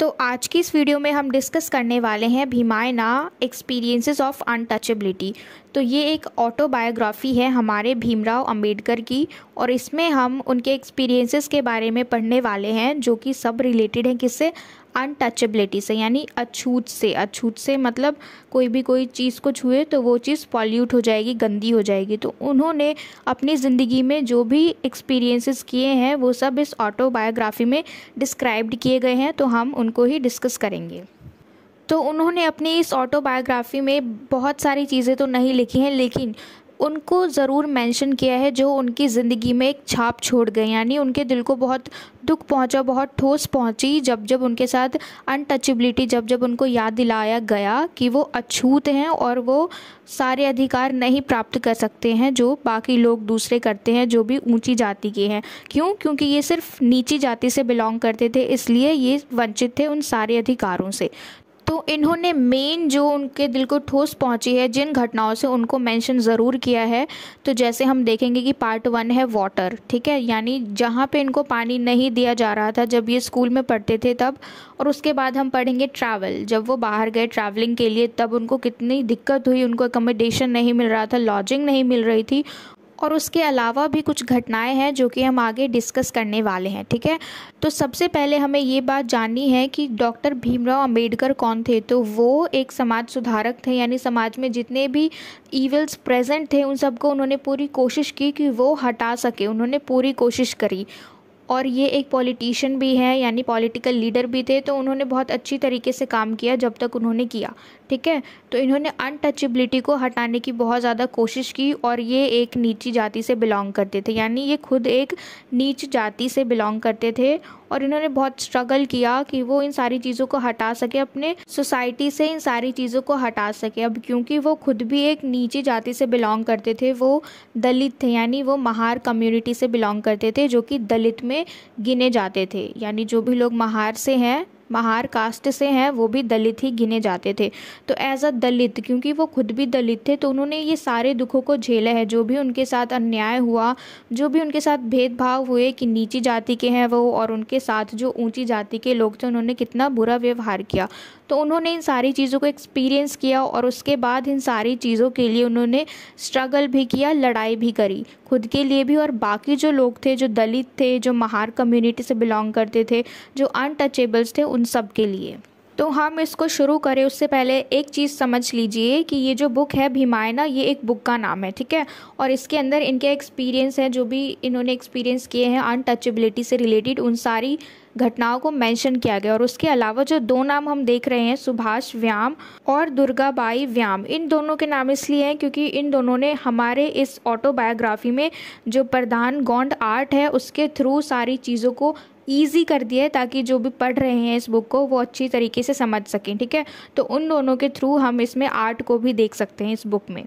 तो आज की इस वीडियो में हम डिस्कस करने वाले हैं भीमायना एक्सपीरियंसेस ऑफ अनटचेबिलिटी तो ये एक ऑटोबायोग्राफी है हमारे भीमराव अंबेडकर की और इसमें हम उनके एक्सपीरियंसेस के बारे में पढ़ने वाले हैं जो कि सब रिलेटेड हैं किससे अनटचेबिलिटी से यानी अछूत से अछूत से मतलब कोई भी कोई चीज़ को छुए तो वो चीज़ पॉल्यूट हो जाएगी गंदी हो जाएगी तो उन्होंने अपनी ज़िंदगी में जो भी एक्सपीरियंसेस किए हैं वो सब इस ऑटोबायोग्राफी में डिस्क्राइब्ड किए गए हैं तो हम उनको ही डिस्कस करेंगे तो उन्होंने अपनी इस ऑटोबायोग्राफी में बहुत सारी चीज़ें तो नहीं लिखी हैं लेकिन उनको ज़रूर मेंशन किया है जो उनकी ज़िंदगी में एक छाप छोड़ गए यानी उनके दिल को बहुत दुख पहुंचा बहुत ठोस पहुंची जब जब उनके साथ अनटचेबिलिटी जब जब उनको याद दिलाया गया कि वो अछूत हैं और वो सारे अधिकार नहीं प्राप्त कर सकते हैं जो बाकी लोग दूसरे करते हैं जो भी ऊंची जाति के हैं क्यों क्योंकि ये सिर्फ नीची जाति से बिलोंग करते थे इसलिए ये वंचित थे उन सारे अधिकारों से तो इन्होंने मेन जो उनके दिल को ठोस पहुंची है जिन घटनाओं से उनको मेंशन ज़रूर किया है तो जैसे हम देखेंगे कि पार्ट वन है वाटर ठीक है यानी जहाँ पे इनको पानी नहीं दिया जा रहा था जब ये स्कूल में पढ़ते थे तब और उसके बाद हम पढ़ेंगे ट्रैवल जब वो बाहर गए ट्रैवलिंग के लिए तब उनको कितनी दिक्कत हुई उनको एकोमोडेशन नहीं मिल रहा था लॉजिंग नहीं मिल रही थी और उसके अलावा भी कुछ घटनाएं हैं जो कि हम आगे डिस्कस करने वाले हैं ठीक है तो सबसे पहले हमें ये बात जाननी है कि डॉक्टर भीमराव अंबेडकर कौन थे तो वो एक समाज सुधारक थे यानी समाज में जितने भी ईवल्स प्रेजेंट थे उन सबको उन्होंने पूरी कोशिश की कि वो हटा सके उन्होंने पूरी कोशिश करी और ये एक पॉलिटिशियन भी हैं यानी पॉलिटिकल लीडर भी थे तो उन्होंने बहुत अच्छी तरीके से काम किया जब तक उन्होंने किया ठीक है तो इन्होंने अनटचेबिलिटी को हटाने की बहुत ज़्यादा कोशिश की और ये एक नीची जाति से बिलोंग करते थे यानी ये खुद एक नीच जाति से बिलोंग करते थे और इन्होंने बहुत स्ट्रगल किया कि वो इन सारी चीज़ों को हटा सके अपने सोसाइटी से इन सारी चीज़ों को हटा सके अब क्योंकि वो खुद भी एक नीची जाति से बिलोंग करते थे वो दलित थे यानी वो महार कम्युनिटी से बिलोंग करते थे जो कि दलित में गिने जाते थे यानी जो भी लोग महार से हैं महार कास्ट से हैं वो भी दलित ही गिने जाते थे तो एज अ दलित क्योंकि वो खुद भी दलित थे तो उन्होंने ये सारे दुखों को झेला है जो भी उनके साथ अन्याय हुआ जो भी उनके साथ भेदभाव हुए कि नीची जाति के हैं वो और उनके साथ जो ऊंची जाति के लोग थे उन्होंने कितना बुरा व्यवहार किया तो उन्होंने इन सारी चीज़ों को एक्सपीरियंस किया और उसके बाद इन सारी चीज़ों के लिए उन्होंने स्ट्रगल भी किया लड़ाई भी करी खुद के लिए भी और बाकी जो लोग थे जो दलित थे जो महार कम्युनिटी से बिलोंग करते थे जो अनटचेबल्स थे उन सब के लिए तो हम इसको शुरू करें उससे पहले एक चीज़ समझ लीजिए कि ये जो बुक है भीमायना ये एक बुक का नाम है ठीक है और इसके अंदर इनके एक्सपीरियंस है जो भी इन्होंने एक्सपीरियंस किए हैं अनटचेबिलिटी से रिलेटेड उन सारी घटनाओं को मेंशन किया गया और उसके अलावा जो दो नाम हम देख रहे हैं सुभाष व्याम और दुर्गाबाई व्याम इन दोनों के नाम इसलिए हैं क्योंकि इन दोनों ने हमारे इस ऑटोबायोग्राफी में जो प्रधान गोंड आर्ट है उसके थ्रू सारी चीज़ों को ईजी कर दिया है ताकि जो भी पढ़ रहे हैं इस बुक को वो अच्छी तरीके से समझ सकें ठीक है तो उन दोनों के थ्रू हम इसमें आर्ट को भी देख सकते हैं इस बुक में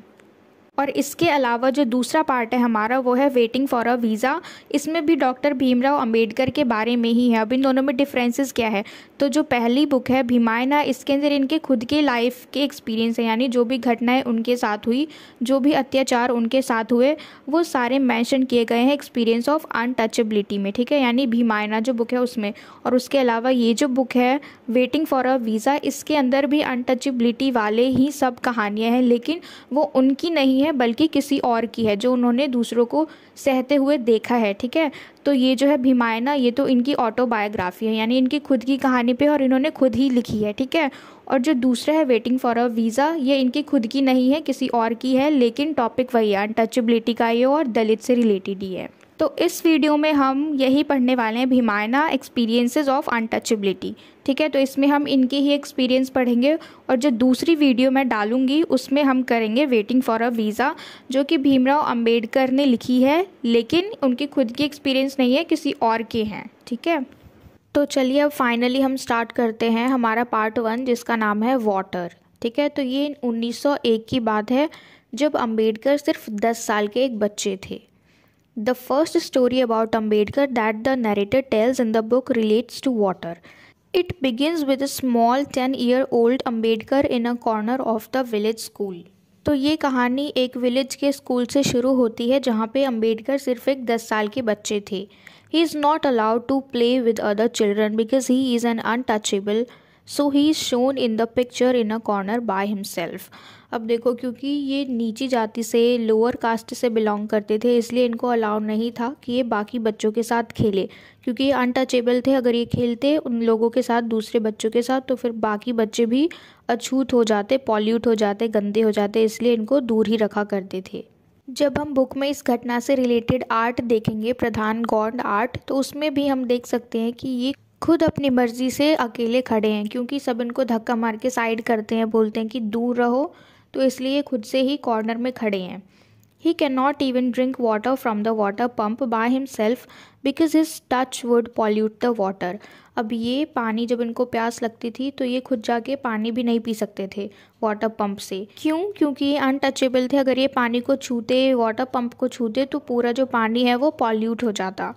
और इसके अलावा जो दूसरा पार्ट है हमारा वो है वेटिंग फॉर अ वीज़ा इसमें भी डॉक्टर भीमराव अंबेडकर के बारे में ही है अब इन दोनों में डिफरेंसेस क्या है तो जो पहली बुक है भीमायना इसके अंदर इनके खुद के लाइफ के एक्सपीरियंस है यानी जो भी घटनाएं उनके साथ हुई जो भी अत्याचार उनके साथ हुए वो सारे मैंशन किए गए हैं एक्सपीरियंस ऑफ अनटचबिलिटी में ठीक है यानी भीमायना जो बुक है उसमें और उसके अलावा ये जो बुक है वेटिंग फॉर अ वीज़ा इसके अंदर भी अनटचबिलिटी वाले ही सब कहानियाँ हैं लेकिन वो उनकी नहीं है बल्कि किसी और की है जो उन्होंने दूसरों को सहते हुए देखा है ठीक है तो ये जो है भीमायना ये तो इनकी ऑटोबायोग्राफी है यानी इनकी खुद की कहानी पे और इन्होंने खुद ही लिखी है ठीक है और जो दूसरा है वेटिंग फॉर अ वीज़ा ये इनकी खुद की नहीं है किसी और की है लेकिन टॉपिक वही है अनटचेबिलिटी का ये और दलित से रिलेटेड ही है तो इस वीडियो में हम यही पढ़ने वाले हैं भीमायना एक्सपीरियंसेस ऑफ अनटचेबिलिटी ठीक है तो इसमें हम इनके ही एक्सपीरियंस पढ़ेंगे और जो दूसरी वीडियो मैं डालूंगी उसमें हम करेंगे वेटिंग फॉर अ वीज़ा जो कि भीमराव अंबेडकर ने लिखी है लेकिन उनकी खुद की एक्सपीरियंस नहीं है किसी और के हैं ठीक है तो चलिए अब फाइनली हम स्टार्ट करते हैं हमारा पार्ट वन जिसका नाम है वाटर ठीक है तो ये 1901 की बात है जब अंबेडकर सिर्फ 10 साल के एक बच्चे थे The first story about Ambedkar that the narrator tells in the book relates to water. It begins with a small 10 year old Ambedkar in a corner of the village school. तो ये कहानी एक विलेज के school से शुरू होती है जहाँ पे अंबेडकर सिर्फ एक दस साल के बच्चे थे he is not allowed to play with other children because he is an untouchable so he is shown in the picture in a corner by himself अब देखो क्योंकि ये नीची जाति से लोअर कास्ट से बिलोंग करते थे इसलिए इनको अलाउ नहीं था कि ये बाकी बच्चों के साथ खेले क्योंकि ये अनटचेबल थे अगर ये खेलते उन लोगों के साथ दूसरे बच्चों के साथ तो फिर बाकी बच्चे भी अछूत हो जाते पॉल्यूट हो जाते गंदे हो जाते इसलिए इनको दूर ही रखा करते थे जब हम बुक में इस घटना से रिलेटेड आर्ट देखेंगे प्रधान गौंड आर्ट तो उसमें भी हम देख सकते हैं कि ये खुद अपनी मर्जी से अकेले खड़े हैं क्योंकि सब इनको धक्का मार के साइड करते हैं बोलते हैं कि दूर रहो तो इसलिए खुद से ही कॉर्नर में खड़े हैं he can not even drink water from the water pump by himself because his touch would pollute the water अब ये पानी जब इनको प्यास लगती थी तो ये खुद जाके पानी भी नहीं पी सकते थे वाटर पंप से क्यों क्योंकि ये अनटचेबल थे अगर ये पानी को छूते वाटर पम्प को छूते तो पूरा जो पानी है वो पॉल्यूट हो जाता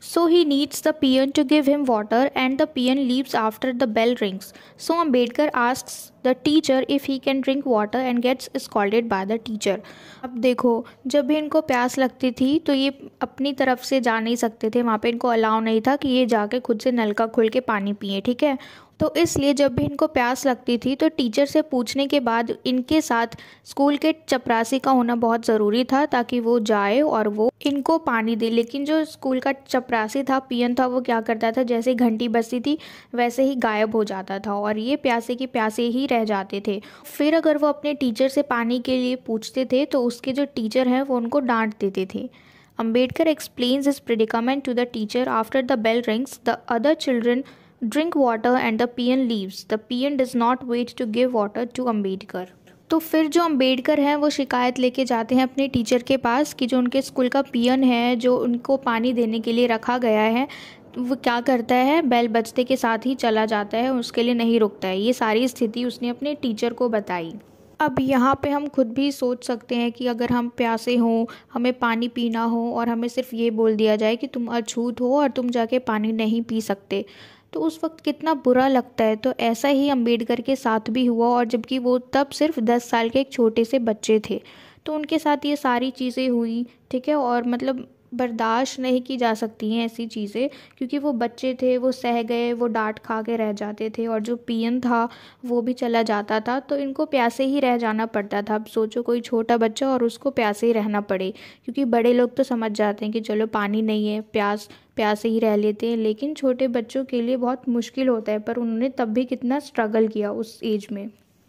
So he needs the peon to give him water and the peon leaves after the bell rings. So Ambedkar ask the teacher if he can drink water and gets scolded by the teacher अब देखो जब भी इनको प्यास लगती थी तो ये अपनी तरफ से जा नहीं सकते थे वहाँ पर इनको अलाउ नहीं था कि ये जाके खुद से नलका खुल के पानी पिए ठीक है तो इसलिए जब भी इनको प्यास लगती थी तो टीचर से पूछने के बाद इनके साथ स्कूल के चपरासी का होना बहुत ज़रूरी था ताकि वो जाए और वो इनको पानी दे लेकिन जो स्कूल का चपरासी था पियन था वो क्या करता था जैसे घंटी बजती थी वैसे ही गायब हो जाता था और ये प्यासे के प्यासे ही रह जाते थे फिर अगर वो अपने टीचर से पानी के लिए पूछते थे तो उसके जो टीचर हैं वो उनको डांट देते थे Ambedkar explains his predicament to the teacher after the bell rings the other children drink water and the peon leaves the peon does not wait to give water to Ambedkar तो फिर जो अम्बेडकर हैं वो शिकायत लेके जाते हैं अपने टीचर के पास कि जो उनके स्कूल का पियन है जो उनको पानी देने के लिए रखा गया है वो क्या करता है बैल बजते के साथ ही चला जाता है उसके लिए नहीं रुकता है ये सारी स्थिति उसने अपने टीचर को बताई अब यहाँ पे हम खुद भी सोच सकते हैं कि अगर हम प्यासे हों हमें पानी पीना हो और हमें सिर्फ ये बोल दिया जाए कि तुम अछूत हो और तुम जाके पानी नहीं पी सकते तो उस वक्त कितना बुरा लगता है तो ऐसा ही अंबेडकर के साथ भी हुआ और जबकि वो तब सिर्फ दस साल के एक छोटे से बच्चे थे तो उनके साथ ये सारी चीज़ें हुई ठीक है और मतलब बर्दाश्त नहीं की जा सकती हैं ऐसी चीज़ें क्योंकि वो बच्चे थे वो सह गए वो डांट खा के रह जाते थे और जो पियन था वो भी चला जाता था तो इनको प्यासे ही रह जाना पड़ता था अब सोचो कोई छोटा बच्चा और उसको प्यासे ही रहना पड़े क्योंकि बड़े लोग तो समझ जाते हैं कि चलो पानी नहीं है प्यास प्यासे ही रह लेते हैं लेकिन छोटे बच्चों के लिए बहुत मुश्किल होता है पर उन्होंने तब भी कितना स्ट्रगल किया उस एज में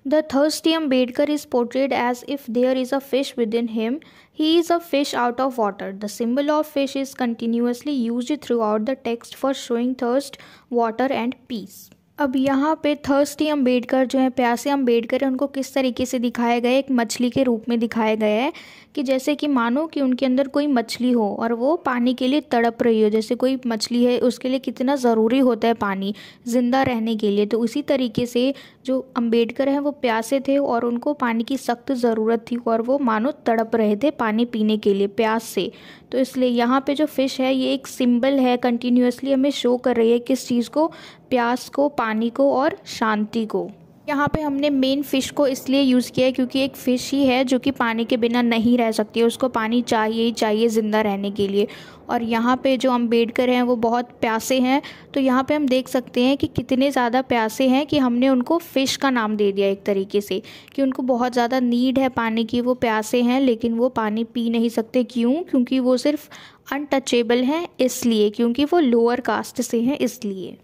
the thirsty Ambedkar is portrayed as if there is a fish within him he is a fish out of water the symbol of fish is continuously use throughout the text for showing thirst water and peace अब यहाँ पे thirsty Ambedkar जो है प्यासे अम्बेडकर है उनको किस तरीके से दिखाया गया है एक मछली के रूप में दिखाया गया है कि जैसे कि मानो कि उनके अंदर कोई मछली हो और वो पानी के लिए तड़प रही हो जैसे कोई मछली है उसके लिए कितना ज़रूरी होता है पानी ज़िंदा रहने के लिए तो उसी तरीके से जो अम्बेडकर हैं वो प्यासे थे और उनको पानी की सख्त ज़रूरत थी और वो मानो तड़प रहे थे पानी पीने के लिए प्यास से तो इसलिए यहाँ पे जो फ़िश है ये एक सिंबल है कंटिन्यूसली हमें शो कर रही है किस चीज़ को प्यास को पानी को और शांति को यहाँ पे हमने मेन फ़िश को इसलिए यूज़ किया है क्योंकि एक फ़िश ही है जो कि पानी के बिना नहीं रह सकती है उसको पानी चाहिए ही चाहिए ज़िंदा रहने के लिए और यहाँ पे जो अम्बेडकर हैं वो बहुत प्यासे हैं तो यहाँ पे हम देख सकते हैं कि कितने ज़्यादा प्यासे हैं कि हमने उनको फ़िश का नाम दे दिया एक तरीके से कि उनको बहुत ज़्यादा नीड है पानी की वो प्यासे हैं लेकिन वो पानी पी नहीं सकते क्यों क्योंकि वो सिर्फ अनटचेबल हैं इसलिए क्योंकि वो लोअर कास्ट से हैं इसलिए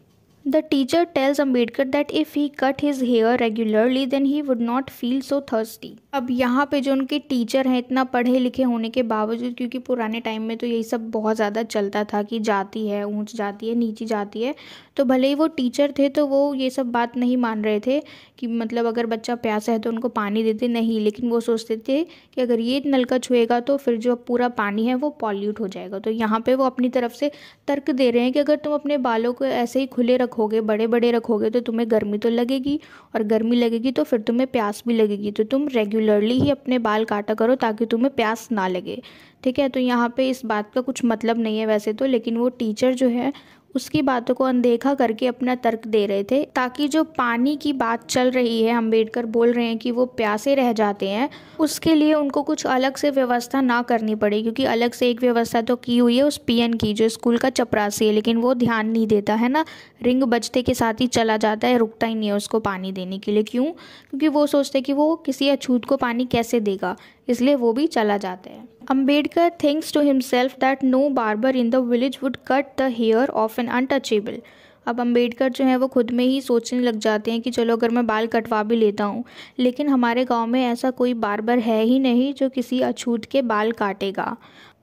The teacher tells Ambedkar that if he cut his hair regularly, then he would not feel so thirsty. अब यहाँ पे जो उनके टीचर हैं इतना पढ़े लिखे होने के बावजूद क्योंकि पुराने टाइम में तो यही सब बहुत ज़्यादा चलता था कि जाती है ऊंच जाती है नीची जाती है तो भले ही वो टीचर थे तो वो ये सब बात नहीं मान रहे थे कि मतलब अगर बच्चा प्यासा है तो उनको पानी देते नहीं लेकिन वो सोचते थे कि अगर ये नलका छुएगा तो फिर जो पूरा पानी है वो पॉल्यूट हो जाएगा तो यहाँ पर वो अपनी तरफ से तर्क दे रहे हैं कि अगर तुम अपने बालों को ऐसे ही खुले रखोगे बड़े बड़े रखोगे तो तुम्हें गर्मी तो लगेगी और गर्मी लगेगी तो फिर तुम्हें प्यास भी लगेगी तो तुम रेगुलर रेगुलरली ही अपने बाल काटा करो ताकि तुम्हें प्यास ना लगे ठीक है तो यहाँ पे इस बात का कुछ मतलब नहीं है वैसे तो लेकिन वो टीचर जो है उसकी बातों को अनदेखा करके अपना तर्क दे रहे थे ताकि जो पानी की बात चल रही है अम्बेडकर बोल रहे हैं कि वो प्यासे रह जाते हैं उसके लिए उनको कुछ अलग से व्यवस्था ना करनी पड़े क्योंकि अलग से एक व्यवस्था तो की हुई है उस पीएन की जो स्कूल का चपरासी है लेकिन वो ध्यान नहीं देता है ना रिंग बजते के साथ ही चला जाता है रुकता ही नहीं है उसको पानी देने के लिए क्यों क्योंकि वो सोचते कि वो किसी अछूत को पानी कैसे देगा इसलिए वो भी चला जाता है Ambedkar thinks to himself that no barber in the village would cut the hair of an untouchable अब अम्बेडकर जो है वो खुद में ही सोचने लग जाते हैं कि चलो अगर मैं बाल कटवा भी लेता हूँ लेकिन हमारे गांव में ऐसा कोई बार्बर है ही नहीं जो किसी अछूत के बाल काटेगा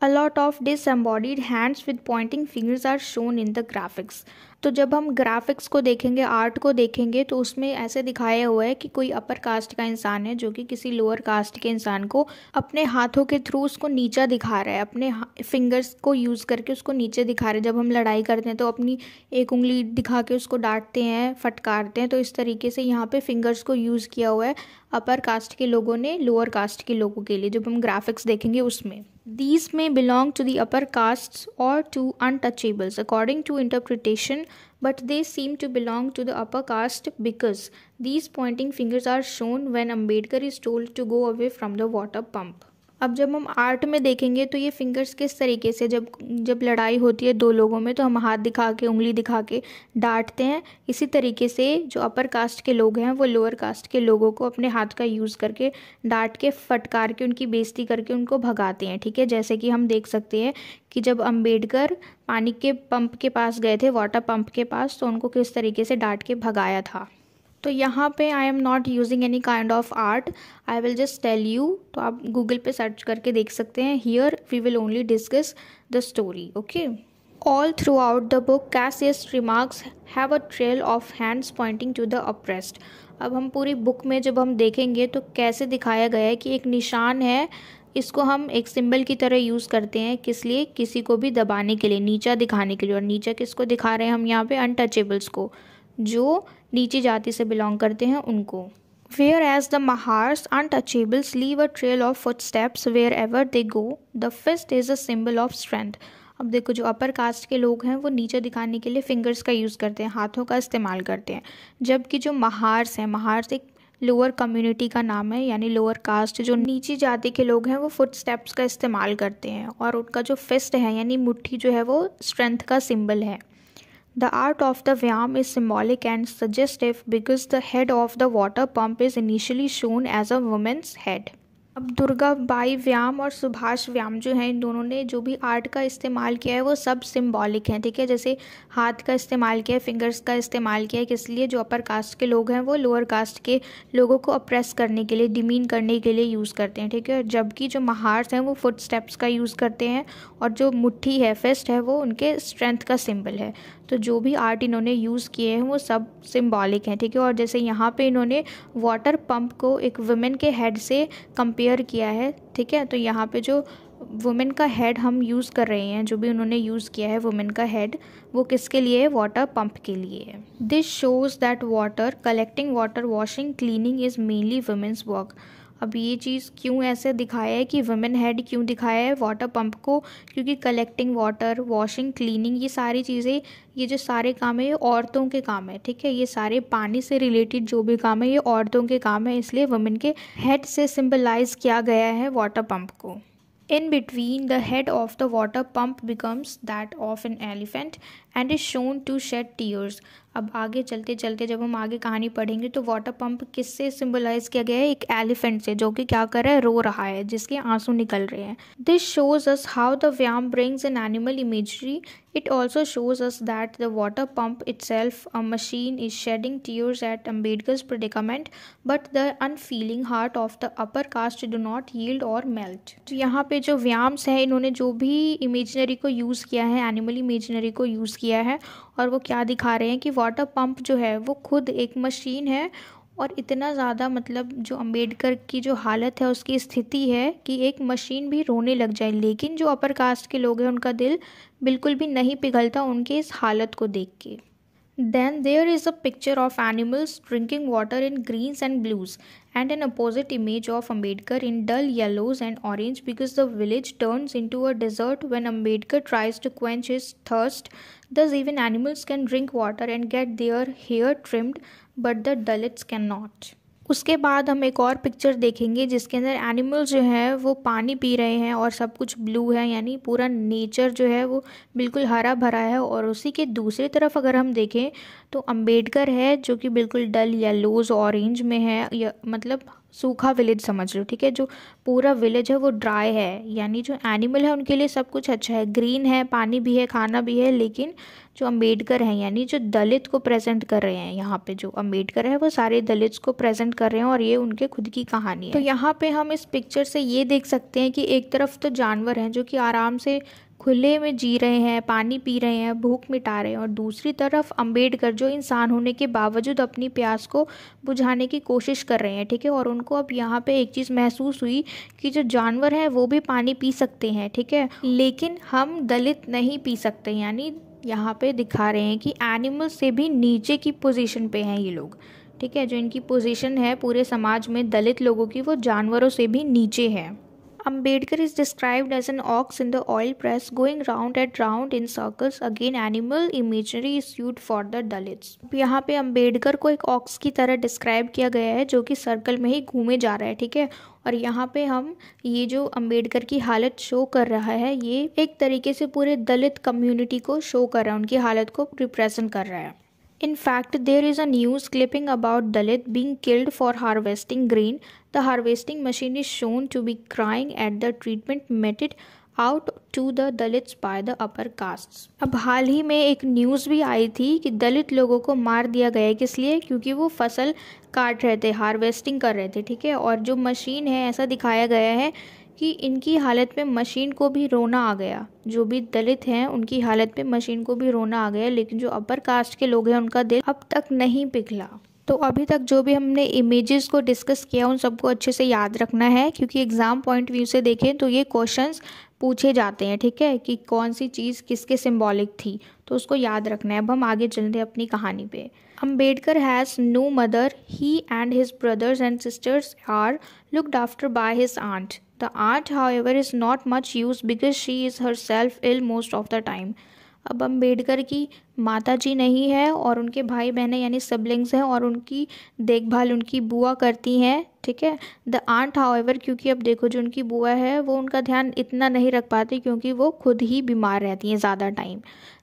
a lot of disembodied hands with pointing fingers are shown in the graphics तो जब हम ग्राफिक्स को देखेंगे आर्ट को देखेंगे तो उसमें ऐसे दिखाया हुआ है कि कोई अपर कास्ट का इंसान है जो कि किसी लोअर कास्ट के इंसान को अपने हाथों के थ्रू उसको नीचा दिखा रहा है अपने फिंगर्स को यूज़ करके उसको नीचे दिखा रहे हैं जब हम लड़ाई करते हैं तो अपनी एक उंगली दिखा के उसको डांटते हैं फटकारते हैं तो इस तरीके से यहाँ पे फिंगर्स को यूज़ किया हुआ है अपर कास्ट के लोगों ने लोअर कास्ट के लोगों के लिए जब हम ग्राफिक्स देखेंगे उसमें दीज में belong to the upper caste और to untouchables according to interpretation but they seem to belong to the upper caste because these pointing fingers are shown when Ambedkar is told to go away from the water pump अब जब हम art में देखेंगे तो ये fingers किस तरीके से जब जब लड़ाई होती है दो लोगों में तो हम हाथ दिखा के उंगली दिखा के डांटते हैं इसी तरीके से जो अपर कास्ट के लोग हैं वो लोअर कास्ट के लोगों को अपने हाथ का यूज़ करके डांट के फटकार के उनकी बेइज्जती करके उनको भगाते हैं ठीक है जैसे कि हम देख सकते हैं कि जब अम्बेडकर पानी के पंप के पास गए थे वाटर पंप के पास तो उनको किस तरीके से डांट के भगाया था तो यहाँ पे I am not using any kind of art I will just tell you तो आप गूगल पे सर्च करके देख सकते हैं here we will only discuss the story okay all out the book book, Cassius remarks have a trail of hands pointing to the oppressed अब हम पूरी बुक में जब हम देखेंगे तो कैसे दिखाया गया है कि एक निशान है इसको हम एक सिंबल की तरह यूज़ करते हैं किस लिए किसी को भी दबाने के लिए नीचा दिखाने के लिए और नीचा किसको दिखा रहे हैं हम यहाँ पे अनटचेबल्स को जो नीची जाति से बिलोंग करते हैं उनको whereas the Mahars untouchables leave a trail of footsteps wherever they go the fist is a symbol of strength अब देखो जो अपर कास्ट के लोग हैं वो नीचे दिखाने के लिए फिंगर्स का यूज़ करते हैं हाथों का इस्तेमाल करते हैं जबकि जो महार्स हैं महार्स एक लोअर कम्युनिटी का नाम है यानी लोअर कास्ट जो नीची जाति के लोग हैं वो फुट स्टेप्स का इस्तेमाल करते हैं और उनका जो फिस्ट है यानी मुट्ठी जो है वो स्ट्रेंथ का सिंबल है The art of the Vyam is symbolic and suggestive because the head of the water pump is initially shown as a woman's head. अब दुर्गा बाई व्याम और सुभाष व्याम जो हैं इन दोनों ने जो भी आर्ट का इस्तेमाल किया है वो सब सिम्बॉलिक हैं ठीक है जैसे हाथ का इस्तेमाल किया है फिंगर्स का इस्तेमाल किया है किस लिए जो अपर कास्ट के लोग हैं वो लोअर कास्ट के लोगों को अप्रेस करने के लिए डिमीन करने के लिए यूज़ करते हैं ठीक है जबकि जो महार्स हैं वो फुट स्टेप्स का यूज़ करते हैं और जो मुठ्ठी है फेस्ट है वो उनके स्ट्रेंथ का सिम्बल है तो जो भी आर्ट इन्होंने यूज़ किए हैं वो सब सिम्बॉलिक हैं ठीक है और जैसे यहाँ पे इन्होंने वाटर पंप को एक वुमेन के हेड से कंपेयर किया है ठीक है तो यहाँ पे जो वुमेन का हेड हम यूज़ कर रहे हैं जो भी उन्होंने यूज़ किया है वुमेन का हेड वो किसके लिए है वाटर पंप के लिए है this shows that water collecting water washing cleaning is mainly women's work अब ये चीज़ क्यों ऐसे दिखाया है कि वुमेन हेड क्यों दिखाया है वाटर पंप को क्योंकि कलेक्टिंग वाटर वॉशिंग क्लीनिंग ये सारी चीज़ें ये जो सारे काम है ये औरतों के काम है ठीक है ये सारे पानी से रिलेटेड जो भी काम है ये औरतों के काम है इसलिए वुमेन के हेड से सिम्बलाइज़ किया गया है वाटर पम्प को in between the head of the water pump becomes that of an elephant and is shown to shed tears अब आगे चलते चलते जब हम आगे कहानी पढ़ेंगे तो वाटर पंप किससे सिंबलाइज किया गया है एक एलिफेंट से जो कि क्या कर रहा है रो रहा है जिसके आंसू निकल रहे हैं this shows us how the व्याम brings an animal imagery It also shows us that the water pump itself, a machine, is shedding tears at Ambedkar's predicament, but the unfeeling heart of the upper caste do not yield or melt. तो यहाँ पे जो व्यायाम्स हैं इन्होंने जो भी imaginary को use किया है एनिमल इमेजनरी को यूज़ किया है और वो क्या दिखा रहे हैं कि वाटर पंप जो है वो खुद एक मशीन है और इतना ज़्यादा मतलब जो अंबेडकर की जो हालत है उसकी स्थिति है कि एक मशीन भी रोने लग जाए लेकिन जो अपर कास्ट के लोग हैं उनका दिल बिल्कुल भी नहीं पिघलता उनके इस हालत को देख के then there is a picture of animals drinking water in greens and blues and an opposite image of Ambedkar in dull yellows and orange because the village turns into a desert when Ambedkar tries to quench his thirst Thus, even animals can drink water and get their hair trimmed, but the Dalits cannot. उसके बाद हम एक और picture देखेंगे जिसके अंदर animals जो हैं वो पानी पी रहे हैं और सब कुछ ब्लू है यानी पूरा नेचर जो है वो बिल्कुल हरा भरा है और उसी के दूसरी तरफ अगर हम देखें तो अंबेडकर है जो कि बिल्कुल डल येलोज ऑरेंज में है या मतलब सूखा विलेज समझ लो ठीक है जो पूरा विलेज है वो ड्राई है यानी जो एनिमल है उनके लिए सब कुछ अच्छा है ग्रीन है पानी भी है खाना भी है लेकिन जो अम्बेडकर हैं यानी जो दलित को प्रेजेंट कर रहे हैं यहाँ पे जो अम्बेडकर है वो सारे दलित को प्रेजेंट कर रहे हैं और ये उनके खुद की कहानी है तो यहाँ पे हम इस पिक्चर से ये देख सकते हैं कि एक तरफ तो जानवर हैं जो कि आराम से खुले में जी रहे हैं पानी पी रहे हैं भूख मिटा रहे हैं और दूसरी तरफ अम्बेडकर जो इंसान होने के बावजूद अपनी प्यास को बुझाने की कोशिश कर रहे हैं ठीक है और उनको अब यहाँ पे एक चीज़ महसूस हुई कि जो जानवर हैं वो भी पानी पी सकते हैं ठीक है लेकिन हम दलित नहीं पी सकते यानी यहाँ पे दिखा रहे हैं कि एनिमल से भी नीचे की पोजिशन पे हैं ये लोग ठीक है जो इनकी पोजीशन है पूरे समाज में दलित लोगों की वो जानवरों से भी नीचे है Ambedkar is described as an ox in the oil press going round at round in circles again animal imaginary is suit for the Dalits यहाँ पे अम्बेडकर को एक ऑक्स की तरह डिस्क्राइब किया गया है जो कि सर्कल में ही घूमे जा रहा है ठीक है और यहाँ पे हम ये जो अम्बेडकर की हालत शो कर रहा है ये एक तरीके से पूरे दलित कम्युनिटी को शो कर रहा है उनकी हालत को रिप्रेजेंट कर रहा है in fact there is a news clipping about Dalit being killed for harvesting green The harvesting machine is shown to be crying at the treatment method out to the Dalit by the upper caste अब हाल ही में एक news भी आई थी कि दलित लोगों को मार दिया गया है किस लिए क्योंकि वो फसल काट रहे थे हार्वेस्टिंग कर रहे थे ठीक है और जो मशीन है ऐसा दिखाया गया है कि इनकी हालत में मशीन को भी रोना आ गया जो भी दलित हैं उनकी हालत में मशीन को भी रोना आ गया लेकिन जो अपर कास्ट के लोग हैं उनका दिल अब तक नहीं पिघला तो अभी तक जो भी हमने इमेजेस को डिस्कस किया उन सबको अच्छे से याद रखना है क्योंकि एग्ज़ाम पॉइंट व्यू से देखें तो ये क्वेश्चंस पूछे जाते हैं ठीक है कि कौन सी चीज़ किसके सिम्बॉलिक थी तो उसको याद रखना है अब हम आगे चलते हैं अपनी कहानी पे Ambedkar has no mother he and his brothers and sisters are looked after by his aunt the aunt however is not much use because she is herself ill most of the time अब अम्बेडकर की माता जी नहीं है और उनके भाई बहनें यानी सिबलिंग्स हैं और उनकी देखभाल उनकी बुआ करती हैं ठीक है द आंट हाउएवर क्योंकि अब देखो जो उनकी बुआ है वो उनका ध्यान इतना नहीं रख पाती क्योंकि वो खुद ही बीमार रहती हैं ज़्यादा time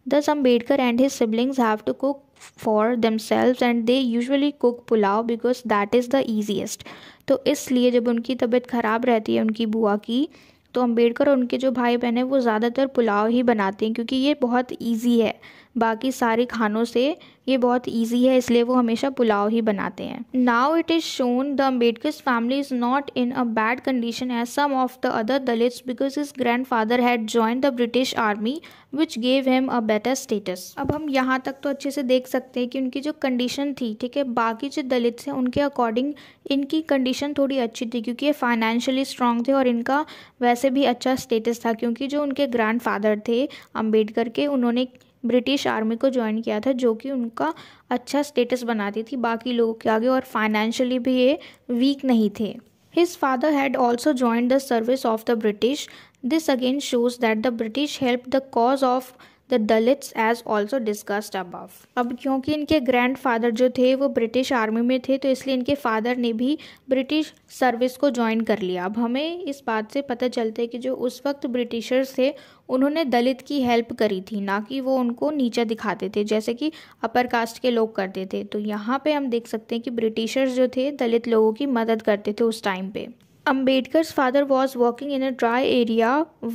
thus Ambedkar and his siblings have to cook for selves and they usually cook pulao because that is the easiest तो इसलिए जब उनकी तबीयत ख़राब रहती है उनकी बुआ की तो अम्बेडकर और उनके जो भाई बहन हैं वो ज़्यादातर पुलाव ही बनाते हैं क्योंकि ये बहुत ईजी है बाकी सारे खानों से ये बहुत ईजी है इसलिए वो हमेशा पुलाव ही बनाते हैं now it is shown the Ambedkar family is not in a bad condition as some of the other Dalits because his grandfather had join the British army which gave him a better status अब हम यहाँ तक तो अच्छे से देख सकते हैं कि उनकी जो कंडीशन थी ठीक है बाकी जो दलित हैं उनके अकॉर्डिंग इनकी कंडीशन थोड़ी अच्छी थी क्योंकि ये फाइनेंशियली स्ट्रांग थे और इनका वैसे भी अच्छा स्टेटस था क्योंकि जो उनके ग्रैंड फादर थे अम्बेडकर के उन्होंने ब्रिटिश आर्मी को ज्वाइन किया था जो कि उनका अच्छा स्टेटस बनाती थी बाकी लोगों के आगे और फाइनेंशियली भी ये वीक नहीं थे his father had also join the service of the British this again shows that the British help the cause of the Dalits as also discussed above अब क्योंकि इनके ग्रैंड फादर जो थे वो ब्रिटिश आर्मी में थे तो इसलिए इनके फादर ने भी ब्रिटिश सर्विस को ज्वाइन कर लिया अब हमें इस बात से पता चलता है कि जो उस वक्त ब्रिटिशर्स थे उन्होंने दलित की हेल्प करी थी ना कि वो उनको नीचा दिखाते थे जैसे कि अपर कास्ट के लोग करते थे तो यहाँ पे हम देख सकते हैं कि ब्रिटिशर्स जो थे दलित लोगों की मदद करते थे उस टाइम पे Ambedkar father was working in a dry area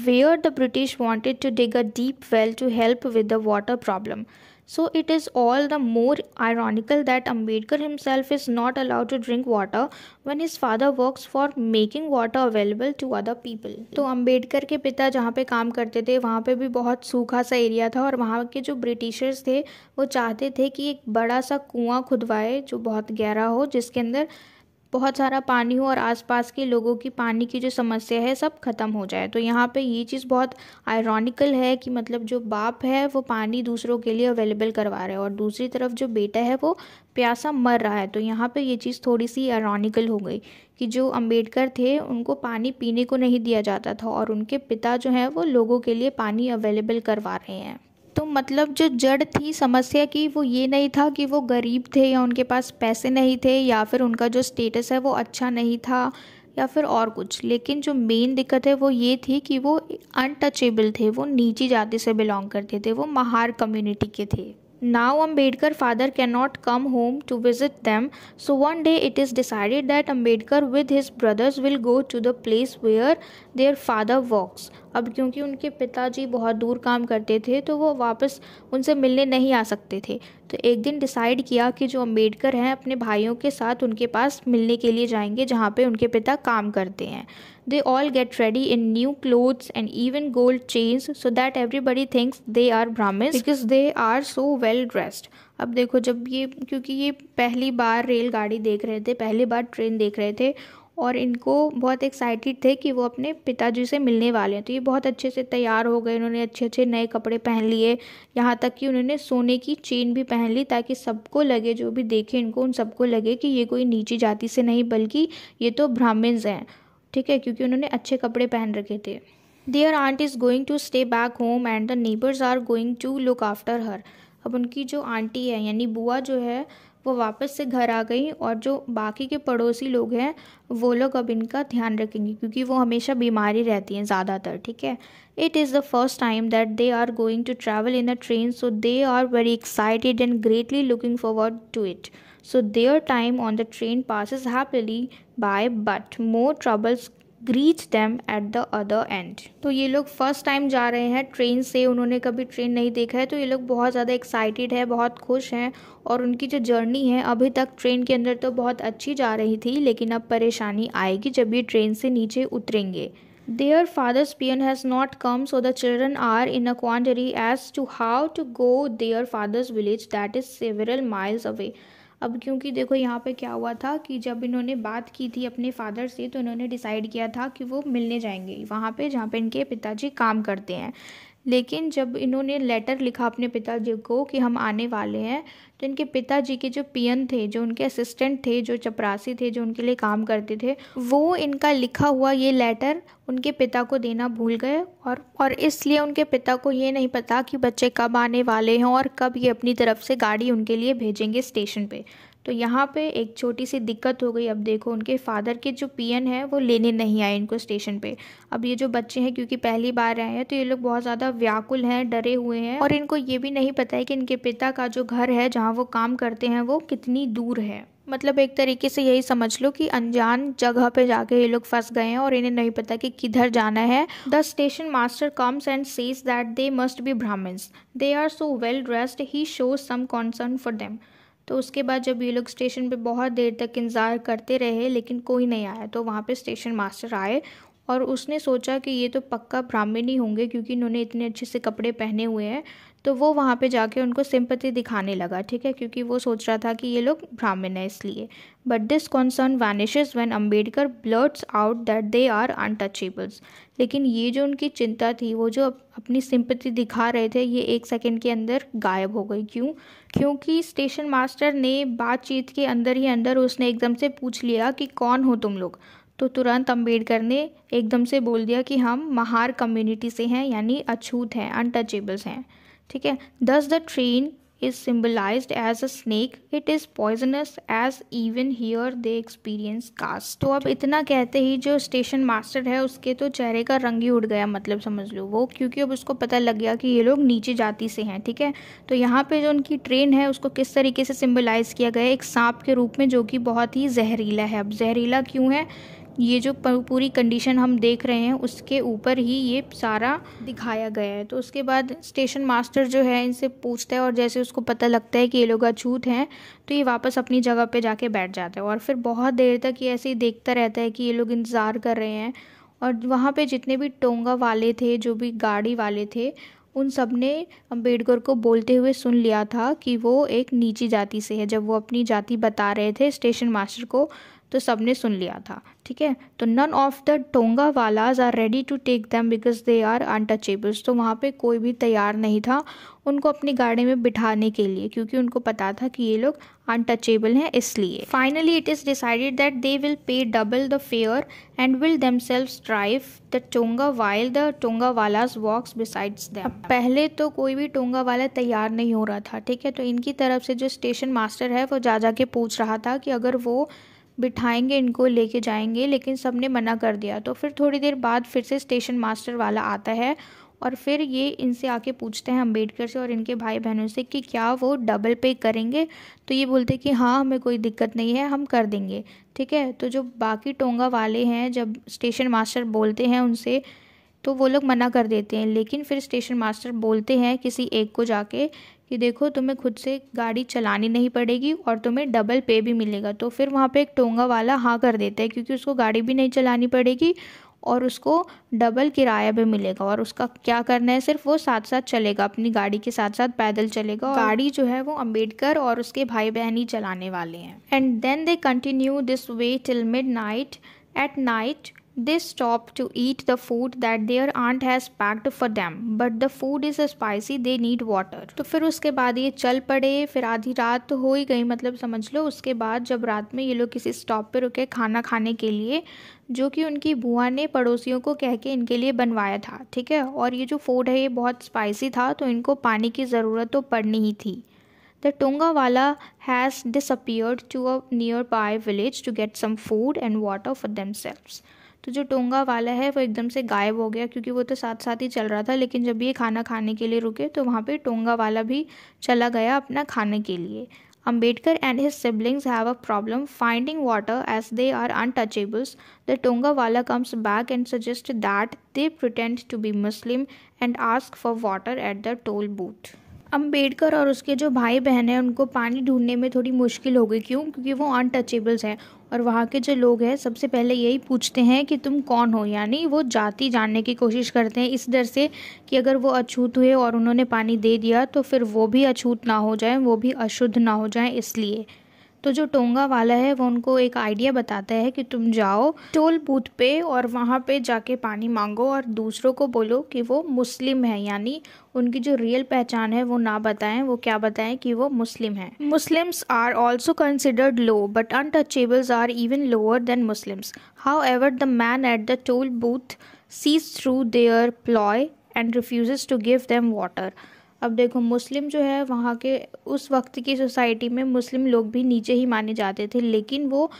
where the British wanted to dig a deep well to help with the water problem so it is all the more ironical that Ambedkar himself is not allowed to drink water when his father works for making water available to other people तो अम्बेडकर के पिता जहाँ पे काम करते थे वहाँ पे भी बहुत सूखा सा एरिया था और वहाँ के जो ब्रिटिशर्स थे वो चाहते थे कि एक बड़ा सा कुआँ खुदवाए जो बहुत गहरा हो जिसके अंदर बहुत सारा पानी हो और आसपास के लोगों की पानी की जो समस्या है सब ख़त्म हो जाए तो यहाँ पे ये चीज़ बहुत आयरॉनिकल है कि मतलब जो बाप है वो पानी दूसरों के लिए अवेलेबल करवा रहा है और दूसरी तरफ जो बेटा है वो प्यासा मर रहा है तो यहाँ पे ये चीज़ थोड़ी सी आयरॉनिकल हो गई कि जो अम्बेडकर थे उनको पानी पीने को नहीं दिया जाता था और उनके पिता जो हैं वो लोगों के लिए पानी अवेलेबल करवा रहे हैं तो मतलब जो जड़ थी समस्या की वो ये नहीं था कि वो गरीब थे या उनके पास पैसे नहीं थे या फिर उनका जो स्टेटस है वो अच्छा नहीं था या फिर और कुछ लेकिन जो मेन दिक्कत है वो ये थी कि वो अनटचेबल थे वो नीची जाति से बिलोंग करते थे वो महार कम्युनिटी के थे now Ambedkar father can not come home to visit them so one day it is decided that Ambedkar with his brothers will go to the place where their father works अब क्योंकि उनके पिताजी बहुत दूर काम करते थे तो वो वापस उनसे मिलने नहीं आ सकते थे तो एक दिन डिसाइड किया कि जो अम्बेडकर हैं अपने भाइयों के साथ उनके पास मिलने के लिए जाएंगे जहाँ पे उनके पिता काम करते हैं they all get ready in new clothes and even gold chains so that everybody thinks they are Brahmin because they are so well dressed अब देखो जब ये क्योंकि ये पहली बार रेलगाड़ी देख रहे थे पहली बार ट्रेन देख रहे थे और इनको बहुत एक्साइटेड थे कि वो अपने पिताजी से मिलने वाले हैं तो ये बहुत अच्छे से तैयार हो गए उन्होंने अच्छे अच्छे नए कपड़े पहन लिए यहाँ तक कि उन्होंने सोने की चेन भी पहन ली ताकि सबको लगे जो भी देखे इनको उन सबको लगे कि ये कोई नीची जाति से नहीं बल्कि ये तो ब्राह्मण्स हैं ठीक है क्योंकि उन्होंने अच्छे कपड़े पहन रखे थे their aunt is going to stay back home and the neighbours are going to look after her अब उनकी जो आंटी है यानी बुआ जो है वो वापस से घर आ गई और जो बाकी के पड़ोसी लोग हैं वो लोग अब इनका ध्यान रखेंगे क्योंकि वो हमेशा बीमारी रहती हैं ज़्यादातर ठीक है it is the first time that they are going to travel in a train so they are very excited and greatly looking forward to it so their time on the train passes happily by but more troubles greet them at the other end तो ये लोग first time जा रहे हैं train से उन्होंने कभी train नहीं देखा है तो ये लोग बहुत ज़्यादा एक्साइटेड है बहुत खुश हैं और उनकी जो जर्नी है अभी तक ट्रेन के अंदर तो बहुत अच्छी जा रही थी लेकिन अब परेशानी आएगी जब ये ट्रेन से नीचे उतरेंगे their father's peon has not come so the children are in a quandary as to how to go their father's village that is several miles away अब क्योंकि देखो यहाँ पे क्या हुआ था कि जब इन्होंने बात की थी अपने फादर से तो इन्होंने डिसाइड किया था कि वो मिलने जाएंगे वहाँ पे जहाँ पे इनके पिताजी काम करते हैं लेकिन जब इन्होंने लेटर लिखा अपने पिताजी को कि हम आने वाले हैं तो इनके पिताजी के जो पियन थे जो उनके असिस्टेंट थे जो चपरासी थे जो उनके लिए काम करते थे वो इनका लिखा हुआ ये लेटर उनके पिता को देना भूल गए और और इसलिए उनके पिता को ये नहीं पता कि बच्चे कब आने वाले हैं और कब ये अपनी तरफ से गाड़ी उनके लिए भेजेंगे स्टेशन पे तो यहाँ पे एक छोटी सी दिक्कत हो गई अब देखो उनके फादर के जो पीएन है वो लेने नहीं आए इनको स्टेशन पे अब ये जो बच्चे हैं क्योंकि पहली बार आए हैं तो ये लोग बहुत ज़्यादा व्याकुल हैं डरे हुए हैं और इनको ये भी नहीं पता है कि इनके पिता का जो घर है जहाँ वो काम करते हैं वो कितनी दूर है मतलब एक तरीके से यही समझ लो कि अनजान जगह पे जाके ये लोग फंस गए हैं और इन्हें नहीं पता कि किधर जाना है the station master comes and says that they must be Brahmins they are so well dressed he shows some concern for them तो उसके बाद जब ये लोग स्टेशन पे बहुत देर तक इंतज़ार करते रहे लेकिन कोई नहीं आया तो वहाँ पे स्टेशन मास्टर आए और उसने सोचा कि ये तो पक्का ब्राह्मण ही होंगे क्योंकि इन्होंने इतने अच्छे से कपड़े पहने हुए हैं तो वो वहाँ पे जाके उनको सिंपति दिखाने लगा ठीक है क्योंकि वो सोच रहा था कि ये लोग ब्राह्मण है इसलिए but this concern vanishes when Ambedkar blurts out that they are untouchables लेकिन ये जो उनकी चिंता थी वो जो अपनी सिंपति दिखा रहे थे ये एक सेकंड के अंदर गायब हो गई क्यों क्योंकि स्टेशन मास्टर ने बातचीत के अंदर ही अंदर उसने एकदम से पूछ लिया कि कौन हो तुम लोग तो तुरंत अम्बेडकर ने एकदम से बोल दिया कि हम महार कम्युनिटी से हैं यानी अछूत हैं अनटचेबल्स हैं ठीक है thus the train is symbolized as a snake. It is poisonous as even here they experience cast. तो अब इतना कहते ही जो स्टेशन मास्टर है उसके तो चेहरे का रंग ही उड़ गया मतलब समझ लो वो क्योंकि अब उसको पता लग गया कि ये लोग नीचे जाति से हैं ठीक है तो यहाँ पे जो उनकी ट्रेन है उसको किस तरीके से सिम्बलाइज़ किया गया एक सांप के रूप में जो कि बहुत ही जहरीला है अब जहरीला क्यों है ये जो पूरी कंडीशन हम देख रहे हैं उसके ऊपर ही ये सारा दिखाया गया है तो उसके बाद स्टेशन मास्टर जो है इनसे पूछता है और जैसे उसको पता लगता है कि ये लोग अछूत हैं तो ये वापस अपनी जगह पे जाके बैठ जाता है और फिर बहुत देर तक ये ऐसे ही देखता रहता है कि ये लोग इंतज़ार कर रहे हैं और वहाँ पर जितने भी टोंगा वाले थे जो भी गाड़ी वाले थे उन सब ने अम्बेडकर को बोलते हुए सुन लिया था कि वो एक नीची जाति से है जब वो अपनी जाति बता रहे थे स्टेशन मास्टर को तो सब ने सुन लिया था ठीक है तो none of the tonga wallahs are ready to take them because they are untouchables तो वहाँ पे कोई भी तैयार नहीं था उनको अपनी गाड़ी में बिठाने के लिए क्योंकि उनको पता था कि ये लोग अनटचेबल हैं इसलिए finally it is decided that they will pay double the fare and will themselves drive the tonga while the tonga wallahs walks besides them पहले तो कोई भी टोंगा वाला तैयार नहीं हो रहा था ठीक है तो इनकी तरफ से जो स्टेशन मास्टर है वो जा जा के पूछ रहा था कि अगर वो बिठाएंगे इनको लेके जाएंगे लेकिन सब ने मना कर दिया तो फिर थोड़ी देर बाद फिर से स्टेशन मास्टर वाला आता है और फिर ये इनसे आके पूछते हैं अम्बेडकर से और इनके भाई बहनों से कि क्या वो डबल पे करेंगे तो ये बोलते हैं कि हाँ हमें कोई दिक्कत नहीं है हम कर देंगे ठीक है तो जो बाकी टोंगा वाले हैं जब स्टेशन मास्टर बोलते हैं उनसे तो वो लोग मना कर देते हैं लेकिन फिर स्टेशन मास्टर बोलते हैं किसी एक को जाके कि देखो तुम्हें खुद से गाड़ी चलानी नहीं पड़ेगी और तुम्हें डबल पे भी मिलेगा तो फिर वहाँ पे एक टोंगा वाला हाँ कर देता है क्योंकि उसको गाड़ी भी नहीं चलानी पड़ेगी और उसको डबल किराया भी मिलेगा और उसका क्या करना है सिर्फ वो साथ साथ चलेगा अपनी गाड़ी के साथ साथ पैदल चलेगा और गाड़ी जो है वो अम्बेडकर और उसके भाई बहन ही चलाने वाले हैं and then they continue this way till midnight at night they stop to eat the food that their aunt has packed for them but the food is spicy they need water तो फिर उसके बाद ये चल पड़े फिर आधी रात हो ही गई मतलब समझ लो उसके बाद जब रात में ये लोग किसी स्टॉप पे रुके खाना खाने के लिए जो कि उनकी बुआ ने पड़ोसियों को कह के इनके लिए बनवाया था ठीक है और ये जो फूड है ये बहुत स्पाइसी था तो इनको पानी की ज़रूरत तो पड़नी ही थी the tonga wala has disappeared to a nearby village to get some food and water for themselves तो जो टोंगा वाला है वो एकदम से गायब हो गया क्योंकि वो तो साथ साथ ही चल रहा था लेकिन जब ये खाना खाने के लिए रुके तो वहाँ पर टोंगा वाला भी चला गया अपना खाने के लिए Ambedkar and his siblings have a problem finding water as they are untouchables the tonga wala comes back and suggest that they pretend to be Muslim and ask for water at the toll booth Ambedkar और उसके जो भाई बहन हैं उनको पानी ढूंढने में थोड़ी मुश्किल हो गई क्यों क्योंकि वो अनटचेबल्स हैं और वहाँ के जो लोग हैं सबसे पहले यही पूछते हैं कि तुम कौन हो यानी वो जाति जानने की कोशिश करते हैं इस डर से कि अगर वो अछूत हुए और उन्होंने पानी दे दिया तो फिर वो भी अछूत ना हो जाए वो भी अशुद्ध ना हो जाए इसलिए तो जो टोंगा वाला है वो उनको एक आइडिया बताता है कि तुम जाओ टोल बूथ पे और वहाँ पे जाके पानी मांगो और दूसरों को बोलो कि वो मुस्लिम है यानी उनकी जो रियल पहचान है वो ना बताएं वो क्या बताएं कि वो मुस्लिम है Muslims are also considered low but untouchables are even lower than Muslims however the man at the toll booth sees through their ploy and refuses to give them water अब देखो मुस्लिम जो है वहाँ के उस वक्त की सोसाइटी में मुस्लिम लोग भी नीचे ही माने जाते थे लेकिन वो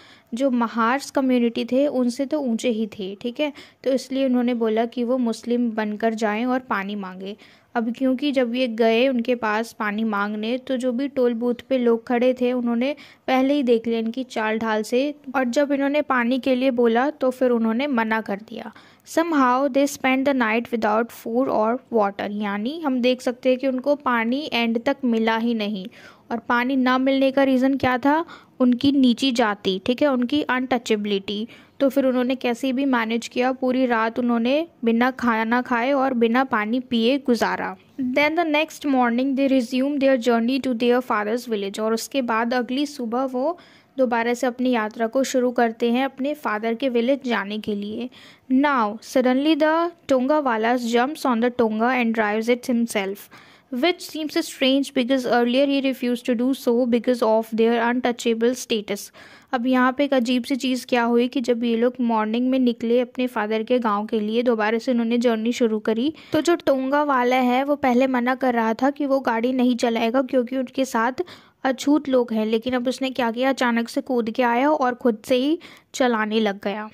जो महार्स कम्युनिटी थे उनसे तो ऊंचे ही थे ठीक है तो इसलिए उन्होंने बोला कि वो मुस्लिम बनकर जाएं और पानी मांगे अब क्योंकि जब ये गए उनके पास पानी मांगने तो जो भी टोल बूथ पे लोग खड़े थे उन्होंने पहले ही देख लिया इनकी चाल ढाल से और जब इन्होंने पानी के लिए बोला तो फिर उन्होंने मना कर दिया somehow they spend the night without food और वाटर यानी हम देख सकते हैं कि उनको पानी एंड तक मिला ही नहीं और पानी ना मिलने का रीज़न क्या था उनकी नीची जाति ठीक है उनकी अनटचेबिलिटी तो फिर उन्होंने कैसे भी मैनेज किया पूरी रात उन्होंने बिना खाना खाए और बिना पानी पिए गुजारा then the next morning they resume their journey to their father's village और उसके बाद अगली सुबह वो दोबारा से अपनी यात्रा को शुरू करते हैं अपने फादर के विलेज जाने के लिए now suddenly the tonga wala jumps on the tonga and drives it himself seems a strange because earlier he refuse to do so because of their untouchable status अब यहाँ पे एक अजीब सी चीज़ क्या हुई कि जब ये लोग मॉर्निंग में निकले अपने फादर के गांव के लिए दोबारा से उन्होंने जर्नी शुरू करी तो जो टोंगा वाला है वो पहले मना कर रहा था कि वो गाड़ी नहीं चलाएगा क्योंकि उनके साथ अछूत लोग हैं लेकिन अब उसने क्या किया अचानक से कूद के आया और खुद से ही चलाने लग गया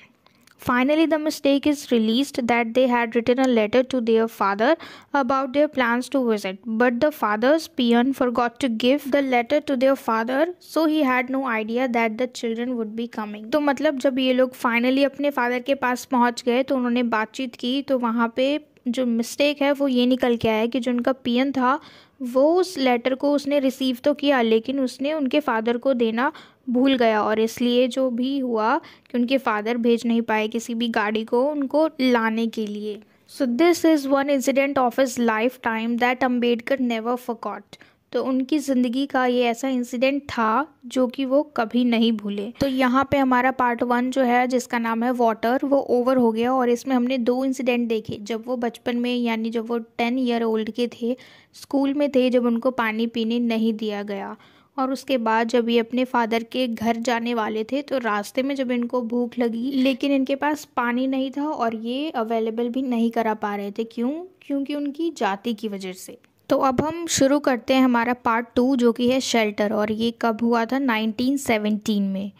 finally the mistake is realised that they had written a letter to their father about their plans to visit but the father's peon forgot to give the letter to their father so he had no idea that the children would be coming तो मतलब जब ये लोग finally अपने father के पास पहुंच गए तो उन्होंने बातचीत की तो वहाँ पे जो मिस्टेक है वो ये निकल के आया कि जो उनका पियन था वो उस लेटर को उसने रिसीव तो किया लेकिन उसने उनके फ़ादर को देना भूल गया और इसलिए जो भी हुआ कि उनके फ़ादर भेज नहीं पाए किसी भी गाड़ी को उनको लाने के लिए so this is one incident of his lifetime that Ambedkar never forgot तो उनकी ज़िंदगी का ये ऐसा इंसिडेंट था जो कि वो कभी नहीं भूले तो यहाँ पे हमारा पार्ट वन जो है जिसका नाम है वाटर वो ओवर हो गया और इसमें हमने दो इंसिडेंट देखे जब वो बचपन में यानी जब वो टेन ईयर ओल्ड के थे स्कूल में थे जब उनको पानी पीने नहीं दिया गया और उसके बाद जब ये अपने फादर के घर जाने वाले थे तो रास्ते में जब इनको भूख लगी लेकिन इनके पास पानी नहीं था और ये अवेलेबल भी नहीं करा पा रहे थे क्यों क्योंकि उनकी जाति की वजह से तो अब हम शुरू करते हैं हमारा पार्ट टू जो कि है शेल्टर और ये कब हुआ था 1917 में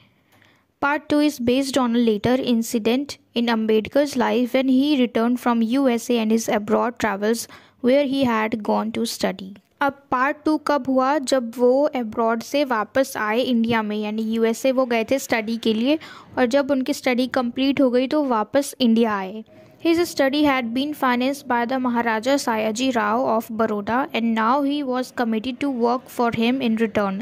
part two is based on later incident in Ambedkar life when he return from U S and his abroad travels where he had gone to study अब पार्ट टू कब हुआ जब वो एब्रॉड से वापस आए इंडिया में यानी ए वो गए थे स्टडी के लिए और जब उनकी स्टडी कंप्लीट हो गई तो वापस इंडिया आए His study had been financed by the Maharaja Sayaji Rao of Baroda and now he was committed to work for him in return.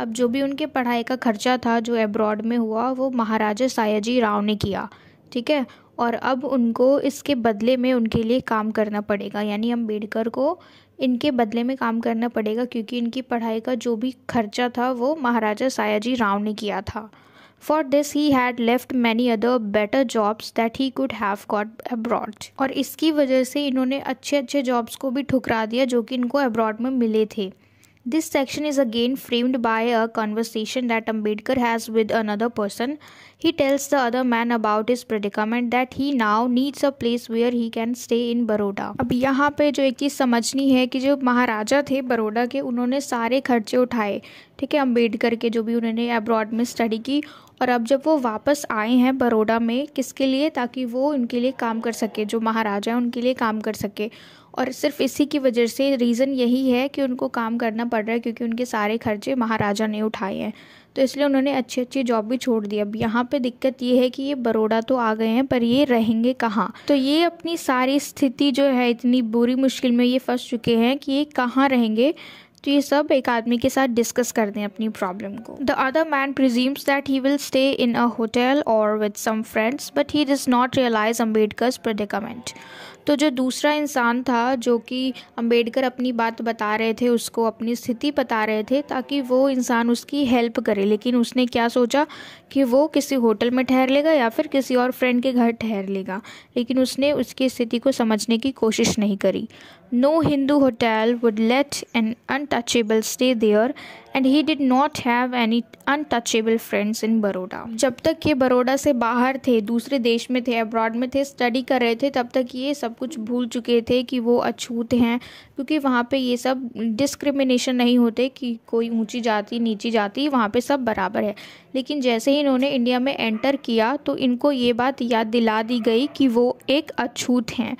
अब जो भी उनके पढ़ाई का खर्चा था जो एब्रॉड में हुआ वो महाराजा सायाजी राव ने किया ठीक है और अब उनको इसके बदले में उनके लिए काम करना पड़ेगा यानी अम्बेडकर को इनके बदले में काम करना पड़ेगा क्योंकि इनकी पढ़ाई का जो भी खर्चा था वो महाराजा सायाजी राव ने किया था for this he had left many other better jobs that he could have got abroad और इसकी वजह से इन्होंने अच्छे अच्छे जॉब्स को भी ठुकरा दिया जो कि इनको अब्रॉड में मिले थे this section is again framed by a conversation that Ambedkar has with another person he tells the other man about his predicament that he now needs a place where he can stay in Baroda अब यहाँ पे जो एक चीज़ समझनी है कि जो महाराजा थे बरोडा के उन्होंने सारे खर्चे उठाए ठीक है अम्बेडकर के जो भी उन्होंने अब्रॉड में स्टडी की और अब जब वो वापस आए हैं बड़ोडा में किसके लिए ताकि वो उनके लिए काम कर सके जो महाराजा है उनके लिए काम कर सके और सिर्फ इसी की वजह से रीज़न यही है कि उनको काम करना पड़ रहा है क्योंकि उनके सारे खर्चे महाराजा ने उठाए हैं तो इसलिए उन्होंने अच्छी अच्छी जॉब भी छोड़ दी अब यहाँ पे दिक्कत ये है कि ये बड़ोड़ा तो आ गए हैं पर ये रहेंगे कहाँ तो ये अपनी सारी स्थिति जो है इतनी बुरी मुश्किल में ये फंस चुके हैं कि ये कहाँ रहेंगे तो ये सब एक आदमी के साथ डिस्कस कर दें अपनी प्रॉब्लम को the other man presumes that he will stay in a hotel और with some friends but he does not realise Ambedkar predicament तो जो दूसरा इंसान था जो कि अम्बेडकर अपनी बात बता रहे थे उसको अपनी स्थिति बता रहे थे ताकि वो इंसान उसकी हेल्प करे लेकिन उसने क्या सोचा कि वो किसी होटल में ठहर लेगा या फिर किसी और फ्रेंड के घर ठहर लेगा लेकिन उसने उसकी स्थिति को समझने की कोशिश नहीं करी No Hindu hotel would let an untouchable stay there, and he did not have any untouchable friends in Baroda. जब तक ये बड़ोदा से बाहर थे दूसरे देश में थे अब्रॉड में थे स्टडी कर रहे थे तब तक ये सब कुछ भूल चुके थे कि वो अछूत हैं क्योंकि वहाँ पे ये सब डिस्क्रिमिनेशन नहीं होते कि कोई ऊंची जाति नीची जाति वहाँ पे सब बराबर है लेकिन जैसे ही इन्होंने इंडिया में एंटर किया तो इनको ये बात याद दिला दी गई कि वो एक अछूत हैं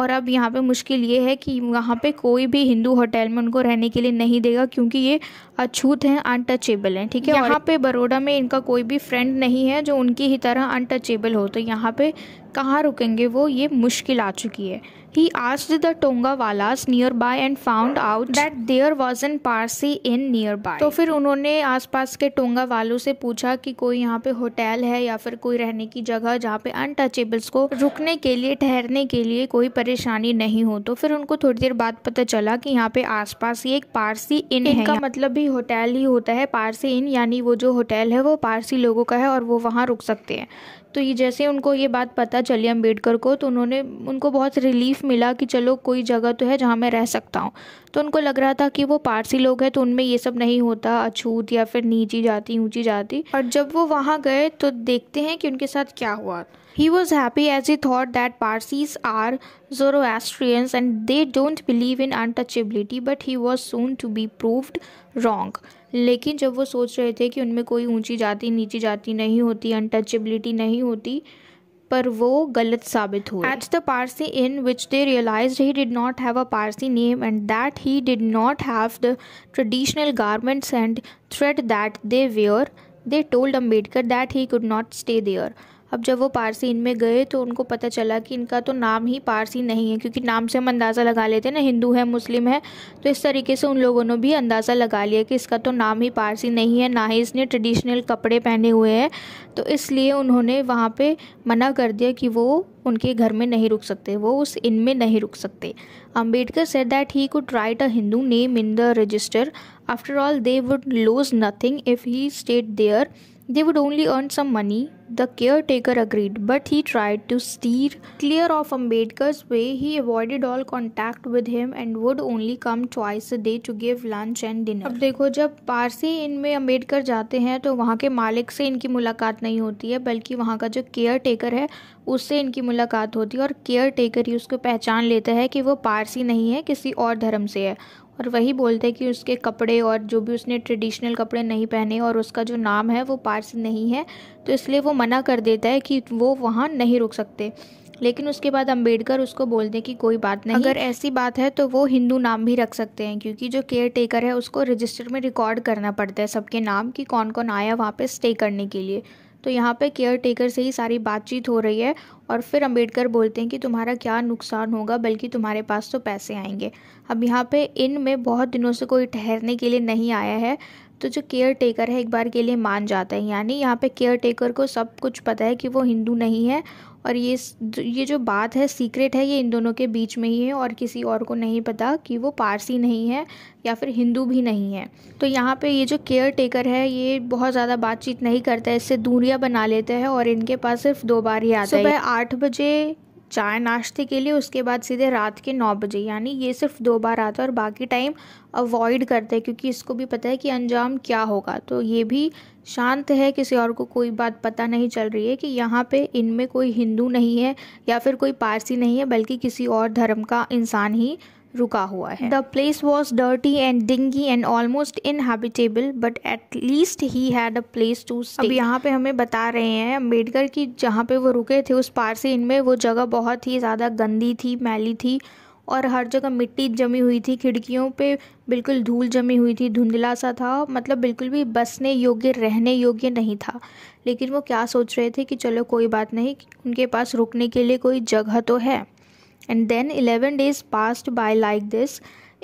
और अब यहाँ पे मुश्किल ये है कि वहाँ पे कोई भी हिंदू होटल में उनको रहने के लिए नहीं देगा क्योंकि ये अछूत हैं अनटचेबल हैं ठीक है यहाँ पे बड़ोड़ा में इनका कोई भी फ्रेंड नहीं है जो उनकी ही तरह अनटचेबल हो तो यहाँ पे कहाँ रुकेंगे वो ये मुश्किल आ चुकी है He asked the Tongawalas nearby and found out that there was an Parsi inn nearby. तो फिर उन्होंने आसपास के टोंगा वालों से पूछा कि कोई यहाँ पे होटल है या फिर कोई रहने की जगह जहाँ पे अनटचेबल्स को रुकने के लिए ठहरने के लिए कोई परेशानी नहीं हो तो फिर उनको थोड़ी देर बाद पता चला कि यहाँ पे आसपास ये एक पारसी इन है का मतलब भी होटल ही होता है पारसी इन यानी वो जो होटल है वो पारसी लोगों का है और वो वहाँ रुक सकते हैं तो ये जैसे उनको ये बात पता चली अम्बेडकर को तो उन्होंने उनको बहुत रिलीफ मिला कि चलो कोई जगह तो है जहाँ मैं रह सकता हूँ तो उनको लग रहा था कि वो पारसी लोग हैं तो उनमें ये सब नहीं होता अछूत या फिर नीची जाती ऊँची जाती और जब वो वहाँ गए तो देखते हैं कि उनके साथ क्या हुआ He was happy as he thought that Parsis are Zoroastrians and they don't believe in untouchability, but he was soon to be proved wrong. लेकिन जब वो सोच रहे थे कि उनमें कोई ऊंची जाति नीची जाति नहीं होती अनटचेबिलिटी नहीं होती पर वो गलत साबित हुए at the Parsi inn which they realise he did not have a Parsi name and that he did not have the traditional garments and thread that they wear they told Ambedkar that he could not stay there अब जब वो पारसी इनमें गए तो उनको पता चला कि इनका तो नाम ही पारसी नहीं है क्योंकि नाम से हम अंदाज़ा लगा लेते हैं ना हिंदू है मुस्लिम है तो इस तरीके से उन लोगों ने भी अंदाज़ा लगा लिया कि इसका तो नाम ही पारसी नहीं है ना ही इसने ट्रेडिशनल कपड़े पहने हुए हैं तो इसलिए उन्होंने वहाँ पर मना कर दिया कि वो उनके घर में नहीं रुक सकते वो उस इन में नहीं रुक सकते Ambedkar said that he could write a Hindu name in the register after all they would lose nothing if he stayed there They would only earn some money. The caretaker agreed, but he tried to steer clear of Ambedkar's way. He avoided all contact with him and would only come twice a day to give lunch and dinner. ab dekho jab parsi in mein ambedkar jate hain to wahan ke malik se inki नहीं nahi hoti hai balki wahan ka jo caretaker hai usse inki मुलाकात hoti hai aur caretaker hi usko pehchan leta hai ki wo parsi nahi hai kisi aur dharm se hai और वही बोलते हैं कि उसके कपड़े और जो भी उसने ट्रेडिशनल कपड़े नहीं पहने और उसका जो नाम है वो पारसी नहीं है तो इसलिए वो मना कर देता है कि वो वहाँ नहीं रुक सकते लेकिन उसके बाद अंबेडकर उसको बोल दें कि कोई बात नहीं अगर ऐसी बात है तो वो हिंदू नाम भी रख सकते हैं क्योंकि जो केयर टेकर है उसको रजिस्टर में रिकॉर्ड करना पड़ता है सबके नाम कि कौन कौन आया वहाँ पे स्टे करने के लिए तो यहाँ पे केयर टेकर से ही सारी बातचीत हो रही है और फिर अंबेडकर बोलते हैं कि तुम्हारा क्या नुकसान होगा बल्कि तुम्हारे पास तो पैसे आएंगे अब यहाँ पे इन में बहुत दिनों से कोई ठहरने के लिए नहीं आया है तो जो केयर टेकर है एक बार के लिए मान जाता है यानी यहाँ पे केयर टेकर को सब कुछ पता है कि वो हिंदू नहीं है और ये ये जो बात है सीक्रेट है ये इन दोनों के बीच में ही है और किसी और को नहीं पता कि वो पारसी नहीं है या फिर हिंदू भी नहीं है तो यहाँ पे ये जो केयर टेकर है ये बहुत ज़्यादा बातचीत नहीं करता है इससे दूरियाँ बना लेते हैं और इनके पास सिर्फ दो बार ही आता है सुबह आठ बजे चाय नाश्ते के लिए उसके बाद सीधे रात के नौ बजे यानी ये सिर्फ दो बार आता है और बाकी टाइम अवॉइड करते हैं क्योंकि इसको भी पता है कि अंजाम क्या होगा तो ये भी शांत है किसी और को कोई बात पता नहीं चल रही है कि यहाँ पे इनमें कोई हिंदू नहीं है या फिर कोई पारसी नहीं है बल्कि किसी और धर्म का इंसान ही रुका हुआ है the place was dirty and dingy and almost inhabitable but at least he had a place to अब यहाँ पे हमें बता रहे हैं अम्बेडकर की जहाँ पे वो रुके थे उस पार से इनमें वो जगह बहुत ही ज़्यादा गंदी थी मैली थी और हर जगह मिट्टी जमी हुई थी खिड़कियों पे बिल्कुल धूल जमी हुई थी धुंधला सा था मतलब बिल्कुल भी बसने योग्य रहने योग्य नहीं था लेकिन वो क्या सोच रहे थे कि चलो कोई बात नहीं उनके पास रुकने के लिए कोई जगह तो है And then 11 days passed by like this.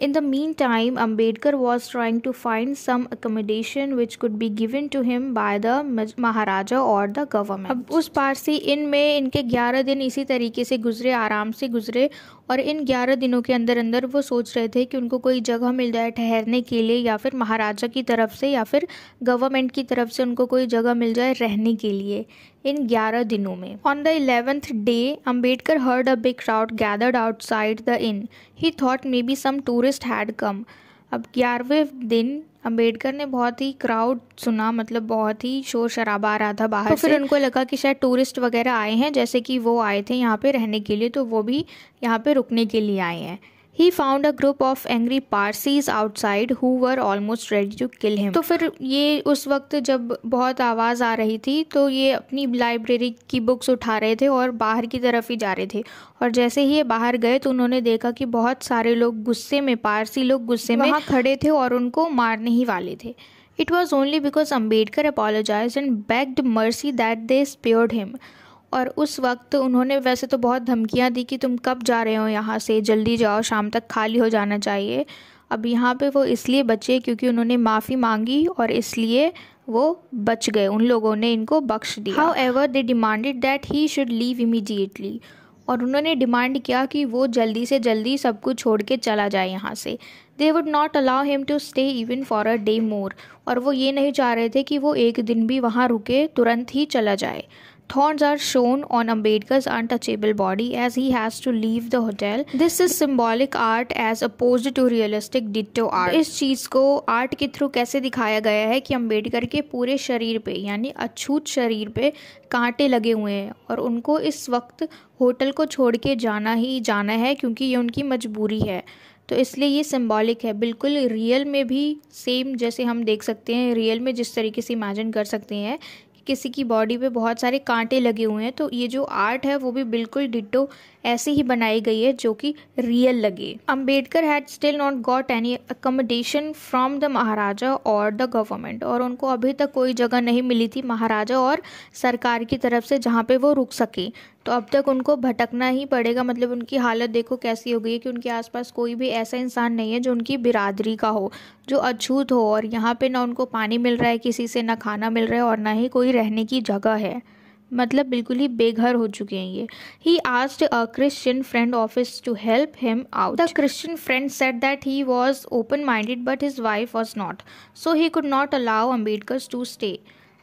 In the meantime, Ambedkar was trying to find some accommodation which could be given to him by the Maharaja or the government. ab us पार से इन में इनके 11 din isi tarike se guzre aaram se guzre और इन 11 दिनों के अंदर अंदर वो सोच रहे थे कि उनको कोई जगह मिल जाए ठहरने के लिए या फिर महाराजा की तरफ से या फिर गवर्नमेंट की तरफ से उनको कोई जगह मिल जाए रहने के लिए इन 11 दिनों में the eleventh day Ambedkar heard a big crowd gathered outside the inn he thought maybe some tourist had come अब ग्यारहवें दिन अम्बेडकर ने बहुत ही क्राउड सुना मतलब बहुत ही शोर शराबा आ रहा था बाहर तो फिर उनको लगा कि शायद टूरिस्ट वगैरह आए हैं जैसे कि वो आए थे यहाँ पे रहने के लिए तो वो भी यहाँ पे रुकने के लिए आए हैं he found a group of angry Parsis outside who were almost ready to kill him. तो फिर ये उस वक्त जब बहुत आवाज़ आ रही थी तो ये अपनी लाइब्रेरी की बुक्स उठा रहे थे और बाहर की तरफ ही जा रहे थे और जैसे ही ये बाहर गए तो उन्होंने देखा कि बहुत सारे लोग गुस्से में पारसी लोग गुस्से में खड़े थे और उनको मारने ही वाले थे It was only because Ambedkar apologized and begged mercy that they spared him. और उस वक्त उन्होंने वैसे तो बहुत धमकियाँ दी कि तुम कब जा रहे हो यहाँ से जल्दी जाओ शाम तक खाली हो जाना चाहिए अब यहाँ पे वो इसलिए बचे क्योंकि उन्होंने माफ़ी मांगी और इसलिए वो बच गए उन लोगों ने इनको बख्श दिया however they demanded that he should leave immediately और उन्होंने डिमांड किया कि वो जल्दी से जल्दी सब कुछ छोड़ के चला जाए यहाँ से they would not allow him to stay even for a day more और वो ये नहीं चाह रहे थे कि वो एक दिन भी वहाँ रुके तुरंत ही चला जाए Thorns are shown on Ambedkar's untouchable body as he has to leave the hotel. This is symbolic art as opposed to realistic ditto art. इस चीज को आर्ट के थ्रू कैसे दिखाया गया है कि अंबेडकर के पूरे शरीर पे यानी अछूत शरीर पे कांटे लगे हुए हैं और उनको इस वक्त होटल को छोड़ के जाना ही जाना है क्योंकि ये उनकी मजबूरी है तो इसलिए ये सिंबॉलिक है बिल्कुल रियल में भी सेम जैसे हम देख सकते हैं रियल में जिस तरीके से इमेजिन कर सकते हैं किसी की बॉडी पे बहुत सारे कांटे लगे हुए हैं तो ये जो आर्ट है वो भी बिल्कुल डिटो ऐसे ही बनाई गई है जो कि रियल लगे Ambedkar had still not got any accommodation from the Maharaja और द गवर्नमेंट और उनको अभी तक कोई जगह नहीं मिली थी महाराजा और सरकार की तरफ से जहाँ पे वो रुक सके तो अब तक उनको भटकना ही पड़ेगा मतलब उनकी हालत देखो कैसी हो गई है कि उनके आसपास कोई भी ऐसा इंसान नहीं है जो उनकी बिरादरी का हो जो अछूत हो और यहाँ पे ना उनको पानी मिल रहा है किसी से ना खाना मिल रहा है और ना ही कोई रहने की जगह है मतलब बिल्कुल ही बेघर हो चुके हैं ये he asked a Christian friend of his to help him out the Christian friend said that he was open minded but his wife was not so he could not allow Ambedkar to stay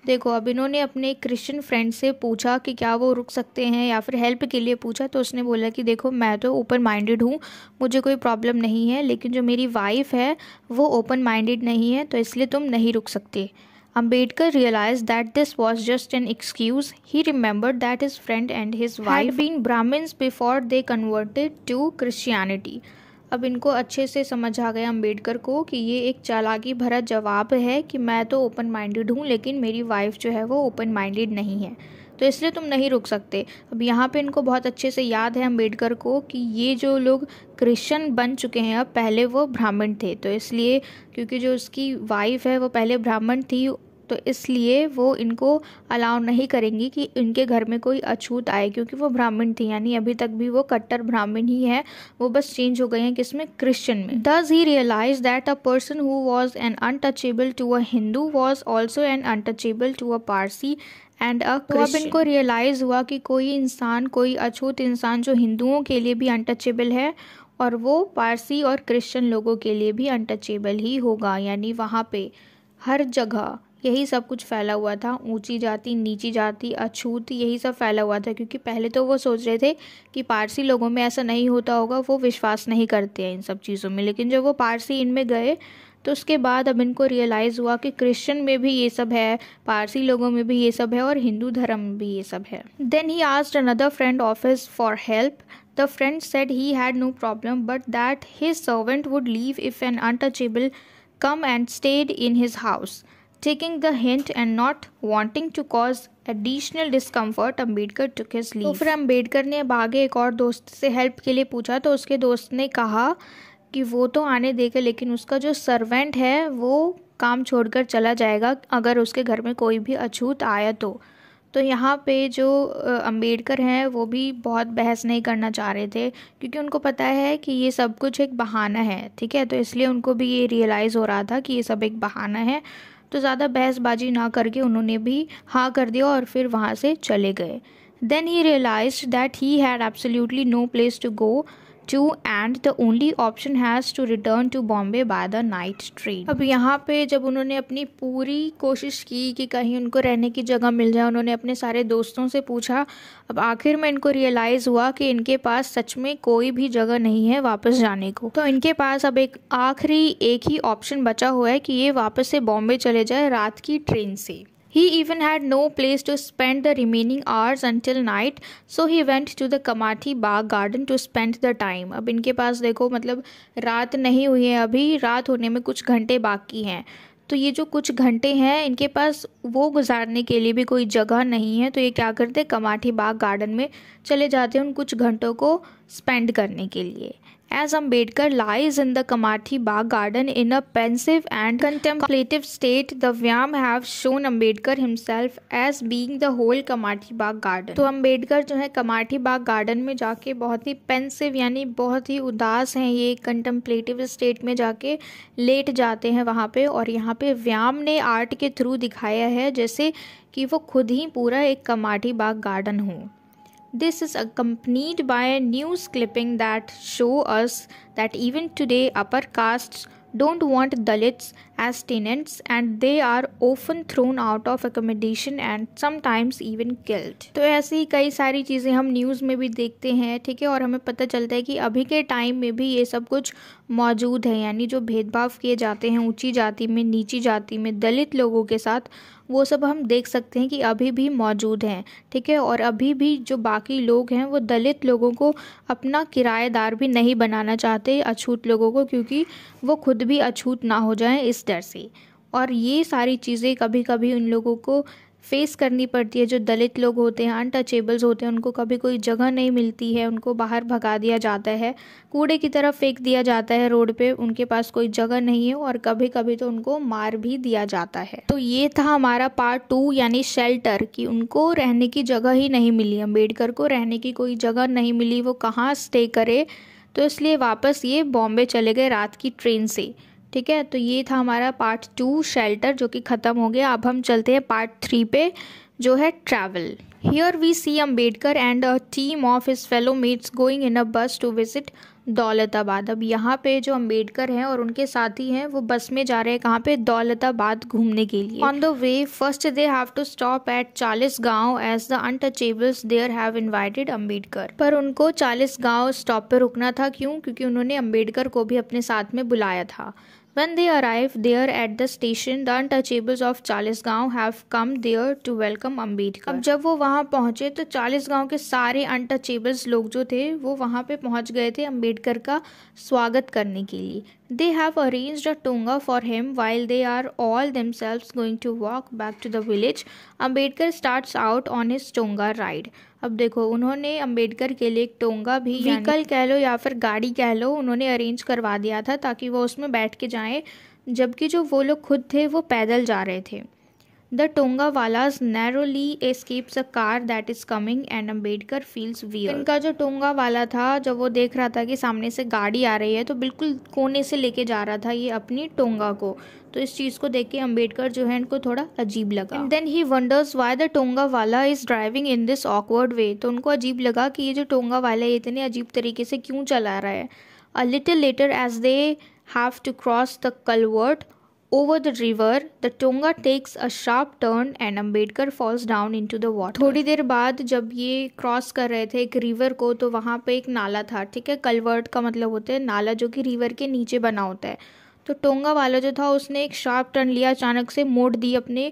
देखो अब इन्होंने अपने Christian friend से पूछा कि क्या वो रुक सकते हैं या फिर हेल्प के लिए पूछा तो उसने बोला कि देखो मैं तो ओपन माइंडेड हूँ मुझे कोई प्रॉब्लम नहीं है लेकिन जो मेरी वाइफ है वो ओपन माइंडेड नहीं है तो इसलिए तुम नहीं रुक सकते Ambedkar realized that this was just an excuse. He remembered that his friend and his wife had been Brahmins before they converted to Christianity. अब इनको अच्छे से समझ आ गया अम्बेडकर को कि ये एक चालाकी भरा जवाब है कि मैं तो ओपन माइंडेड हूँ लेकिन मेरी वाइफ जो है वो ओपन माइंडेड नहीं है तो इसलिए तुम नहीं रुक सकते अब यहाँ पे इनको बहुत अच्छे से याद है अम्बेडकर को कि ये जो लोग क्रिश्चियन बन चुके हैं अब पहले वो ब्राह्मण थे तो इसलिए क्योंकि जो उसकी वाइफ है वो पहले ब्राह्मण थी तो इसलिए वो इनको अलाउ नहीं करेंगी कि इनके घर में कोई अछूत आए क्योंकि वो ब्राह्मण थी यानी अभी तक भी वो कट्टर ब्राह्मण ही है वो बस चेंज हो गए हैं किसमें क्रिश्चियन में thus he realise that a person who was an untouchable to a Hindu was also an untouchable to a Parsi and a तो अब इनको रियलाइज़ हुआ कि कोई इंसान कोई अछूत इंसान जो हिंदुओं के लिए भी अनटचेबल है और वो पारसी और क्रिश्चियन लोगों के लिए भी अनटचेबल ही होगा यानी वहाँ पे हर जगह यही सब कुछ फैला हुआ था ऊंची जाति नीची जाति अछूत यही सब फैला हुआ था क्योंकि पहले तो वो सोच रहे थे कि पारसी लोगों में ऐसा नहीं होता होगा वो विश्वास नहीं करते हैं इन सब चीज़ों में लेकिन जब वो पारसी इनमें गए तो उसके बाद अब इनको रियलाइज़ हुआ कि क्रिश्चियन में भी ये सब है पारसी लोगों में भी ये सब है और हिंदू धर्म में भी ये सब है then he asked another friend of his for help the friend said he had no problem but that his servant would leave if an untouchable come and stayed in his house Taking the hint and not wanting to cause additional discomfort Ambedkar took his leave तो फिर अम्बेडकर ने भागे एक और दोस्त से help के लिए पूछा तो उसके दोस्त ने कहा कि वो तो आने देगा लेकिन उसका जो सर्वेंट है वो काम छोड़कर चला जाएगा अगर उसके घर में कोई भी अछूत आया तो तो यहाँ पे जो अंबेडकर हैं वो भी बहुत बहस नहीं करना चाह रहे थे क्योंकि उनको पता है कि ये सब कुछ एक बहाना है ठीक है तो इसलिए उनको भी ये रियलाइज़ हो रहा था कि ये सब एक बहाना है तो ज़्यादा बहसबाजी ना करके उन्होंने भी हाँ कर दिया और फिर वहाँ से चले गए then he realise that he had absolutely no place to go to and the only option has to return to Bombay by the night train अब यहाँ पे जब उन्होंने अपनी पूरी कोशिश की कि कहीं उनको रहने की जगह मिल जाए उन्होंने अपने सारे दोस्तों से पूछा अब आखिर में इनको रियलाइज़ हुआ कि इनके पास सच में कोई भी जगह नहीं है वापस जाने को तो इनके पास अब एक आखिरी एक ही ऑप्शन बचा हुआ है कि ये वापस से बॉम्बे चले जाए रात की ट्रेन से He even had no place to spend the remaining hours until night, so he went to the Kamathi Bagh garden to spend the time. अब इनके पास देखो मतलब रात नहीं हुई है अभी रात होने में कुछ घंटे बाकी हैं तो ये जो कुछ घंटे हैं इनके पास वो गुजारने के लिए भी कोई जगह नहीं है तो ये क्या करते कमाठी बाग गार्डन में चले जाते हैं उन कुछ घंटों को स्पेंड करने के लिए as Ambedkar lies in the Kamathi Bagh garden in a pensive and contemplative state the Vyam have shown Ambedkar himself as being the whole Kamathi Bagh garden तो अम्बेडकर जो है कमाठी बाग गार्डन में जाके बहुत ही पेंसिव यानी बहुत ही उदास हैं ये कंटेम्पलेटिव स्टेट में जाके लेट जाते हैं वहाँ पे और यहाँ पे व्याम ने आर्ट के थ्रू दिखाया है जैसे कि वो खुद ही पूरा एक कमाठी बाग गार्डन हूँ This is accompanied by news clipping that show us that even today upper castes don't want Dalits as tenants and they are often thrown out of accommodation and sometimes even killed. तो ऐसी ही कई सारी चीज़ें हम news में भी देखते हैं ठीक है और हमें पता चलता है कि अभी के टाइम में भी ये सब कुछ मौजूद है यानी जो भेदभाव किए जाते हैं ऊंची जाति में नीची जाति में दलित लोगों के साथ वो सब हम देख सकते हैं कि अभी भी मौजूद हैं ठीक है और अभी भी जो बाकी लोग हैं वो दलित लोगों को अपना किराएदार भी नहीं बनाना चाहते अछूत लोगों को क्योंकि वो खुद भी अछूत ना हो जाएं इस डर से और ये सारी चीज़ें कभी कभी उन लोगों को फेस करनी पड़ती है जो दलित लोग होते हैं अनटचेबल्स होते हैं उनको कभी कोई जगह नहीं मिलती है उनको बाहर भगा दिया जाता है कूड़े की तरफ फेंक दिया जाता है रोड पे उनके पास कोई जगह नहीं है और कभी कभी तो उनको मार भी दिया जाता है तो ये था हमारा पार्ट टू यानी शेल्टर कि उनको रहने की जगह ही नहीं मिली अम्बेडकर को रहने की कोई जगह नहीं मिली वो कहाँ स्टे करे तो इसलिए वापस ये बॉम्बे चले गए रात की ट्रेन से ठीक है तो ये था हमारा पार्ट टू शेल्टर जो कि ख़त्म हो गया अब हम चलते हैं पार्ट थ्री पे जो है travel here we see Ambedkar and a team of his fellow mates going in a bus to visit Daulatabad अब यहाँ पे जो अम्बेडकर हैं और उनके साथी हैं वो बस में जा रहे हैं कहाँ पे दौलताबाद घूमने के लिए on the way first they have to stop at Chalisgaon as the untouchables there have invited Ambedkar पर उनको चालीस गाँव स्टॉप पे रुकना था क्यों क्योंकि उन्होंने अम्बेडकर को भी अपने साथ में बुलाया था When they arrive there at the station, the untouchables of Chalisgaon have come there to welcome Ambedkar. अब जब वो वहाँ पहुँचे तो चालीसगांव के सारे अनटचेबल्स लोग जो थे वो वहाँ पे पहुँच गए थे अम्बेडकर का स्वागत करने के लिए they have arranged a tonga for him while they are all them going to walk back to the village Ambedkar starts out on his tonga ride अब देखो उन्होंने अंबेडकर के लिए एक टोंगा भी व्हीकल कह लो या फिर गाड़ी कह लो उन्होंने अरेंज करवा दिया था ताकि वो उसमें बैठ के जाएँ जबकि जो वो लोग खुद थे वो पैदल जा रहे थे tonga Tongawalas narrowly escapes a car that is coming and Ambedkar feels weird. इनका जो टोंगा वाला था जब वो देख रहा था कि सामने से गाड़ी आ रही है तो बिल्कुल कोने से लेके जा रहा था ये अपनी टोंगा को तो इस चीज़ को देख के अम्बेडकर जो है इनको थोड़ा अजीब लगा and then he wonders why the tonga वाला is driving in this awkward way तो उनको अजीब लगा कि ये जो टोंगा वाला है इतने अजीब तरीके से क्यों चला रहा है a little later as they have to cross the culvert Over the river, the Tonga takes a sharp turn and Ambedkar falls down into the water. थोड़ी देर बाद जब ये क्रॉस कर रहे थे एक रिवर को तो वहाँ पे एक नाला था ठीक है कलवर्ट का मतलब होता है नाला जो कि रिवर के नीचे बना होता है तो टोंगा वाला जो था उसने एक शार्प टर्न लिया अचानक से मोड़ दी अपने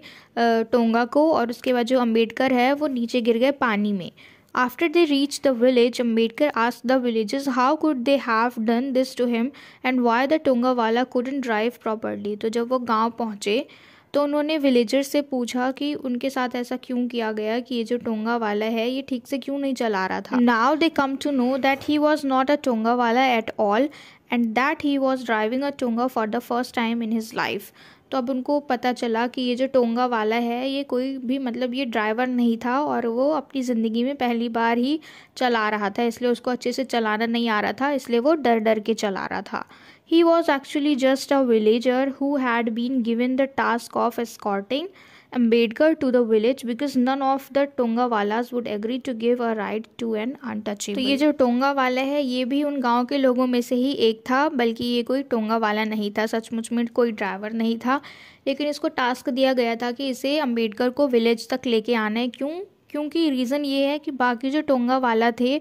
टोंगा को और उसके बाद जो अम्बेडकर है वो नीचे गिर गए पानी में After they reached the village, Ambedkar asked the villagers how could they have done this to him and why the Tungawala couldn't drive properly. तो जब वो गांव पहुंचे तो उन्होंने विलेजर से पूछा कि उनके साथ ऐसा क्यों किया गया कि ये जो टोंगा वाला है ये ठीक से क्यों नहीं चला रहा था now they come to know that he was not a tonga वाला at all and that he was driving a tonga for the first time in his life तो अब उनको पता चला कि ये जो टोंगा वाला है ये कोई भी मतलब ये ड्राइवर नहीं था और वो अपनी ज़िंदगी में पहली बार ही चला रहा था इसलिए उसको अच्छे से चलाना नहीं आ रहा था इसलिए वो डर डर के चला रहा था he was actually just a villager who had been given the task of escorting Ambedkar to the village because none of the tonga वालाज would agree to give a ride to an untouchable. तो ये जो टोंगा वाला है ये भी उन गांव के लोगों में से ही एक था बल्कि ये कोई टोंगा वाला नहीं था सचमुच में कोई ड्राइवर नहीं था लेकिन इसको टास्क दिया गया था कि इसे अम्बेडकर को विलेज तक लेके आना है क्यों क्योंकि रीज़न ये है कि बाकी जो टोंगा वाला थे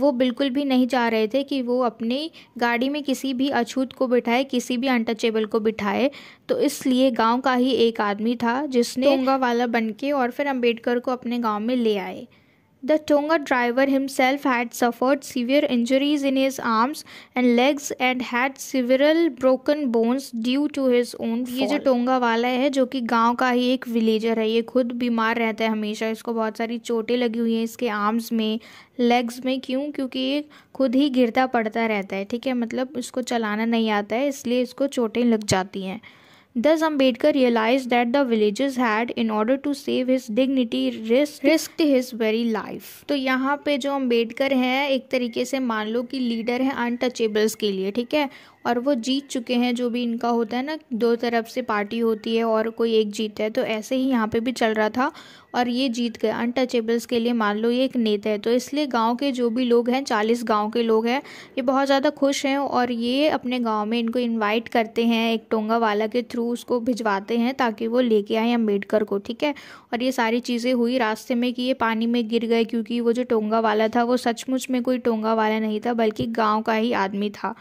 वो बिल्कुल भी नहीं चाह रहे थे कि वो अपनी गाड़ी में किसी भी अछूत को बिठाए किसी भी अनटचेबल को बिठाए तो इसलिए गांव का ही एक आदमी था जिसने टोंगा वाला बन के और फिर अम्बेडकर को अपने गाँव में ले आए The Tonga driver himself had suffered severe injuries in his arms and legs and had several broken bones due to his own ये जो टोंगा वाला है जो कि गांव का ही एक विलेजर है ये खुद बीमार रहता है हमेशा इसको बहुत सारी चोटें लगी हुई हैं इसके आर्म्स में लेग्स में क्यों क्योंकि ये खुद ही गिरता पड़ता रहता है ठीक है मतलब इसको चलाना नहीं आता है इसलिए इसको चोटें लग जाती हैं Thus, Ambedkar realized that the villagers had, in order to save his dignity, risked, risked his very life. तो यहाँ पे जो अम्बेडकर हैं एक तरीके से मान लो कि लीडर हैं अनटचेबल्स के लिए ठीक है और वो जीत चुके हैं जो भी इनका होता है ना दो तरफ से पार्टी होती है और कोई एक जीत है तो ऐसे ही यहाँ पे भी चल रहा था और ये जीत गए अनटचेबल्स के लिए मान लो ये एक नेता है तो इसलिए गांव के जो भी लोग हैं चालीस गांव के लोग हैं ये बहुत ज़्यादा खुश हैं और ये अपने गांव में इनको इनवाइट करते हैं एक टोंगा वाला के थ्रू उसको भिजवाते हैं ताकि वो लेके आए अम्बेडकर को ठीक है और ये सारी चीज़ें हुई रास्ते में कि ये पानी में गिर गए क्योंकि वो जो टोंगा वाला था वो सचमुच में कोई टोंगा वाला नहीं था बल्कि गाँव का ही आदमी था